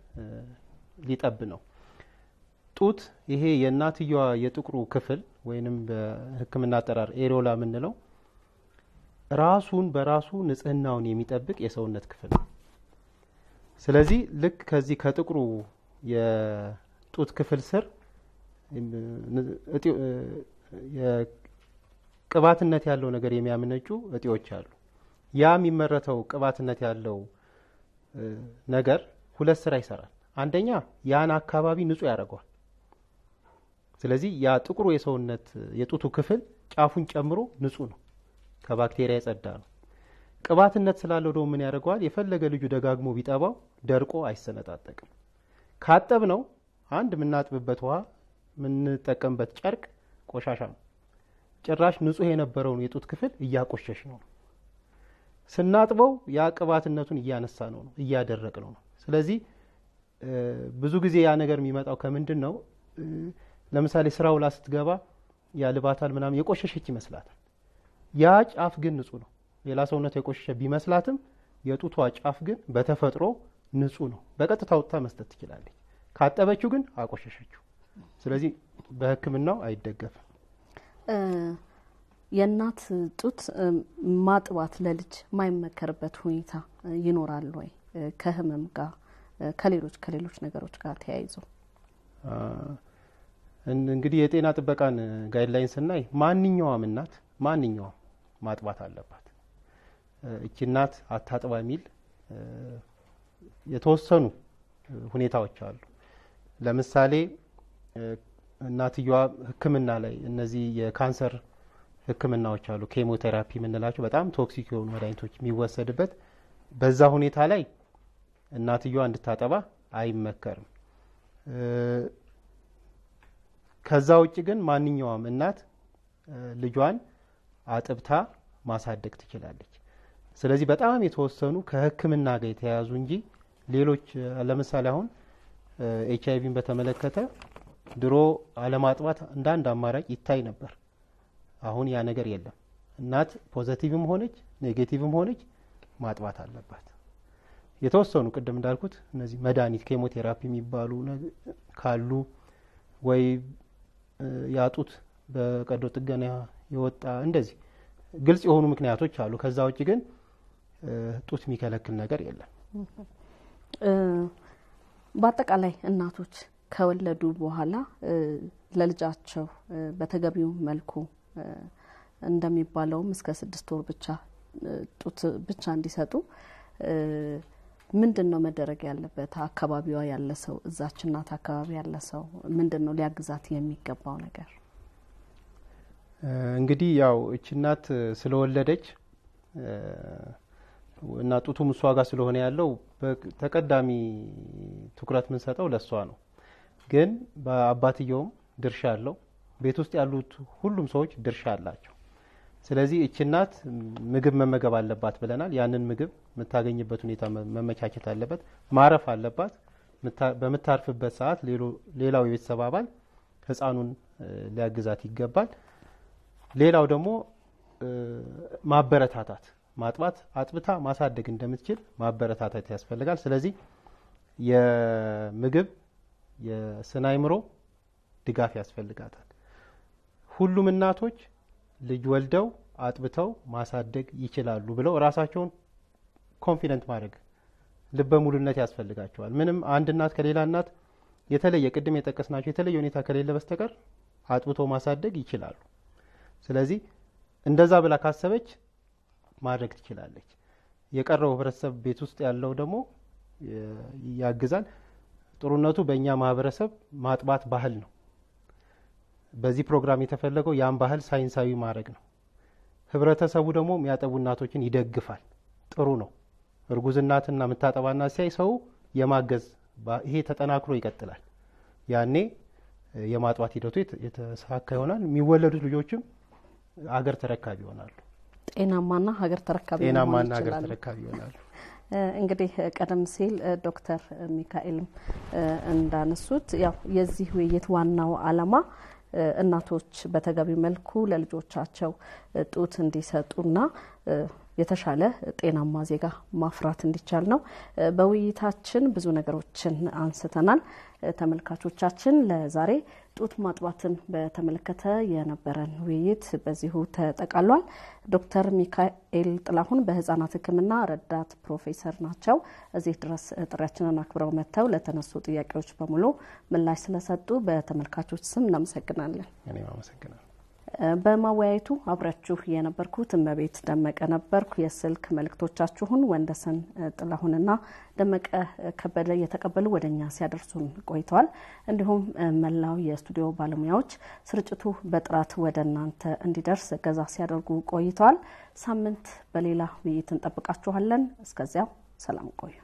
ሊጠብ ነው። ጡት ይሄ የእናትየዋ የጥቁሩ ክፍል ወይንም በሕክምና አጠራር ኤሪዮላ የምንለው ራሱን በራሱ ንጽህናውን የሚጠብቅ የሰውነት ክፍል ነው። ስለዚህ ልክ ከዚህ ከጥቁሩ የጡት ክፍል ስር ቅባትነት ያለው ነገር የሚያመነጩ እጢዎች አሉ። ያ የሚመረተው ቅባትነት ያለው ነገር ሁለት ስራ ይሰራል። አንደኛ ያን አካባቢ ንጹህ ያደርገዋል። ስለዚህ ያ ጥቁሩ የሰውነት የጡቱ ክፍል ጫፉን ጨምሮ ንጹህ ነው፣ ከባክቴሪያ የጸዳ ነው። ቅባትነት ስላለው ደግሞ ምን ያደርገዋል? የፈለገ ልጁ ደጋግሞ ቢጠባው ደርቆ አይሰነጣጠቅም። ካጠብ ነው አንድ የምናጥብበት ውሃ የምንጠቀምበት ጨርቅ ቆሻሻ ነው። ጭራሽ ንጹህ የነበረውን የጡት ክፍል እያቆሸሽ ነው ነው። ስናጥበው ያ ቅባትነቱን እያነሳ ነው ነው እያደረቅ ነው ነው። ስለዚህ ብዙ ጊዜ ያ ነገር የሚመጣው ከምንድን ነው? ለምሳሌ ስራ ውላ ስትገባ ያልባታል ምናምን የቆሸሸች ይመስላታል። ያ ጫፍ ግን ንጹህ ነው። ሌላ ሰውነቷ የቆሸሸ ቢመስላትም የጡቷ ጫፍ ግን በተፈጥሮ ንጹህ ነው። በቀጥታ ወጥታ መስጠት ትችላለች። ካጠበችው ግን አቆሸሸችው። ስለዚህ በሕክምናው አይደገፍም። የእናት ጡት ማጥባት ለልጅ የማይመከርበት ሁኔታ ይኖራል ወይ? ከህመም ጋር ከሌሎች ከሌሎች ነገሮች ጋር ተያይዞ እንግዲህ የጤና ጥበቃን ጋይድላይን ስናይ ማንኛውም እናት ማንኛውም ማጥባት አለባት። እቺ እናት አታጥባ የሚል የተወሰኑ ሁኔታዎች አሉ። ለምሳሌ እናትየዋ ሕክምና ላይ እነዚህ የካንሰር ሕክምናዎች አሉ ኬሞቴራፒ የምንላቸው በጣም ቶክሲክ የሆኑ መድኃኒቶች የሚወሰድበት በዛ ሁኔታ ላይ እናትየዋ እንድታጠባ አይመከርም። ከዛ ውጭ ግን ማንኛውም እናት ልጇን አጥብታ ማሳደግ ትችላለች። ስለዚህ በጣም የተወሰኑ ከህክምና ጋር የተያያዙ እንጂ ሌሎች ለምሳሌ አሁን ኤች አይቪን በተመለከተ ድሮ አለማጥባት እንደ አንድ አማራጭ ይታይ ነበር። አሁን ያ ነገር የለም። እናት ፖዘቲቭም ሆነች ኔጌቲቭም ሆነች ማጥባት አለባት። የተወሰኑ ቅድም እንዳልኩት እነዚህ መድኃኒት ኬሞቴራፒ የሚባሉ ካሉ ወይ ያጡት በቀዶ ጥገና የወጣ እንደዚህ ግልጽ የሆኑ ምክንያቶች አሉ። ከዛ ውጭ ግን ጡት የሚከለክል ነገር የለም። በአጠቃላይ እናቶች ከወለዱ በኋላ ለልጃቸው በተገቢው መልኩ እንደሚባለውም እስከ ስድስት ወር ብቻ ጡት ብቻ እንዲሰጡ ምንድን ነው መደረግ ያለበት? አካባቢዋ ያለ ሰው እዛች እናት አካባቢ ያለ ሰው ምንድን ነው ሊያግዛት የሚገባው ነገር? እንግዲህ ያው እች እናት ስለወለደች እና ጡቱም እሷ ጋር ስለሆነ ያለው ተቀዳሚ ትኩረት የምንሰጠው ለእሷ ነው። ግን በአባትየውም ድርሻ አለው። ቤት ውስጥ ያሉት ሁሉም ሰዎች ድርሻ አላቸው። ስለዚህ እች እናት ምግብ መመገብ አለባት ብለናል። ያንን ምግብ የምታገኝበት ሁኔታ መመቻቸት አለበት። ማረፍ አለባት። በምታርፍበት ሰዓት ሌላው የቤተሰብ አባል ህፃኑን ሊያግዛት ይገባል። ሌላው ደግሞ ማበረታታት፣ ማጥባት አጥብታ ማሳደግ እንደምትችል ማበረታታት ያስፈልጋል። ስለዚህ የምግብ የስነ አይምሮ ድጋፍ ያስፈልጋታል። ሁሉም እናቶች ልጅ ወልደው አጥብተው ማሳደግ ይችላሉ ብለው ራሳቸውን ኮንፊደንት ማድረግ ልበ ሙሉነት ያስፈልጋቸዋል። ምንም አንድ እናት ከሌላ እናት የተለየ ቅድም የጠቀስናቸው የተለየ ሁኔታ ከሌለ በስተቀር አጥብቶ ማሳደግ ይችላሉ። ስለዚህ እንደዛ ብላ ካሰበች ማድረግ ትችላለች። የቀረው ህብረተሰብ ቤት ውስጥ ያለው ደግሞ ያግዛል። ጥሩነቱ በእኛ ማህበረሰብ ማጥባት ባህል ነው። በዚህ ፕሮግራም የተፈለገው ያን ባህል ሳይንሳዊ ማድረግ ነው። ህብረተሰቡ ደግሞ የሚያጠቡ እናቶችን ይደግፋል። ጥሩ ነው። እርጉዝ እናትና የምታጠባ እናት ሲያይ ሰው የማገዝ ይሄ ተጠናክሮ ይቀጥላል። ያኔ የማጥባት ሂደቱ የተሳካ ይሆናል። የሚወለዱት ልጆችም አገር ተረካቢ ይሆናሉ። ጤናማና ሀገር ተረካቢ ጤናማና ሀገር ተረካቢ ይሆናሉ። እንግዲህ ቀደም ሲል ዶክተር ሚካኤልም እንዳነሱት ያው የዚህ ውይይት ዋናው ዓላማ እናቶች በተገቢ መልኩ ለልጆቻቸው ጡት እንዲሰጡና የተሻለ ጤናማ ዜጋ ማፍራት እንዲቻል ነው። በውይይታችን ብዙ ነገሮችን አንስተናል። ተመልካቾቻችን ለዛሬ ጡት ማጥባትን በተመለከተ የነበረን ውይይት በዚሁ ተጠቃሏል። ዶክተር ሚካኤል ጥላሁን በህጻናት ሕክምና ረዳት ፕሮፌሰር ናቸው። እዚህ ድረስ ጥሪያችንን አክብረው መጥተው ለተነሱ ጥያቄዎች በሙሉ ምላሽ ስለሰጡ በተመልካቾች ስም እናመሰግናለን። እኔም አመሰግናለሁ። በማወያየቱ አብራችሁ የነበርኩት እመቤት ደመቀ ነበርኩ። የስልክ መልእክቶቻችሁን ወንደሰን ጥላሁንና ደመቀ ከበደ እየተቀበሉ ወደ እኛ ሲያደርሱን ቆይተዋል። እንዲሁም መላው የስቱዲዮ ባለሙያዎች ስርጭቱ በጥራት ወደ እናንተ እንዲደርስ እገዛ ሲያደርጉ ቆይተዋል። ሳምንት በሌላ ውይይት እንጠብቃችኋለን። እስከዚያው ሰላም ቆዩ።